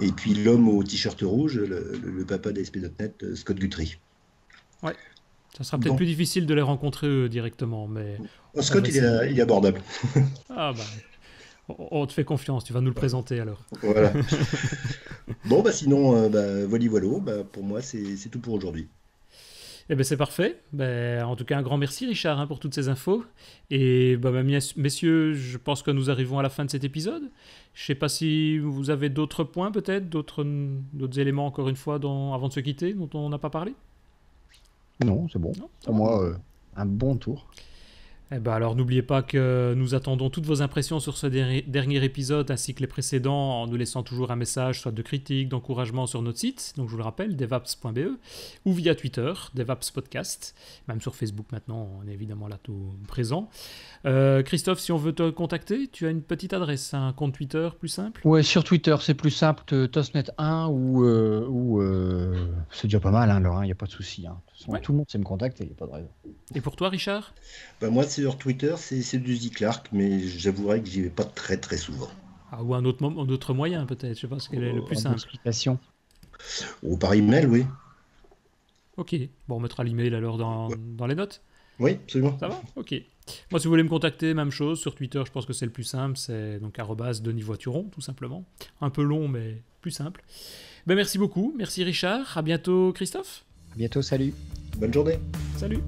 et puis l'homme au t-shirt rouge, le, le, papa d'ASP.NET, Scott Guthrie. Ouais, ça sera peut-être plus difficile de les rencontrer eux directement, mais... Scott, il est, abordable. ah bah, on te fait confiance, tu vas nous le présenter alors. Voilà. bon, bah sinon, euh, bah, voilà, voilà, bah, pour moi, c'est tout pour aujourd'hui. Eh ben c'est parfait. Ben, en tout cas, un grand merci Richard hein, pour toutes ces infos. Et bah, messieurs, je pense que nous arrivons à la fin de cet épisode. Je ne sais pas si vous avez d'autres points peut-être, d'autres éléments encore une fois dont, avant de se quitter dont on n'a pas parlé. Non, c'est bon. Pour moi, euh, un bon tour. Eh ben alors n'oubliez pas que nous attendons toutes vos impressions sur ce dernier épisode ainsi que les précédents en nous laissant toujours un message soit de critique, d'encouragement sur notre site, donc je vous le rappelle, devaps.be, ou via Twitter, devaps podcast, même sur Facebook maintenant, on est évidemment là tout présent. Euh, Christophe, si on veut te contacter, tu as une petite adresse, un compte Twitter plus simple Ouais, sur Twitter c'est plus simple, Tosnet1 ou, euh, ou c'est déjà pas mal, hein, il n'y a pas de souci. Hein. Tout le monde sait me contacter, il n'y a pas de raison. Et pour toi, Richard bah, Moi, Moi, sur Twitter, c'est du Clark, mais j'avouerai que j'y vais pas très très souvent. Ah, ou un autre, un autre moyen, peut-être, je sais pas ce qu'elle est le oh, plus simple. Explication. Ou par email, oui. Ok, bon, on mettra l'email alors dans, dans les notes. Oui, absolument. Ça va Ok. Moi, si vous voulez me contacter, même chose. Sur Twitter, je pense que c'est le plus simple. C'est donc Denis Voituron, tout simplement. Un peu long, mais plus simple. Ben, merci beaucoup. Merci, Richard. À bientôt, Christophe bientôt, salut. Bonne journée. Salut.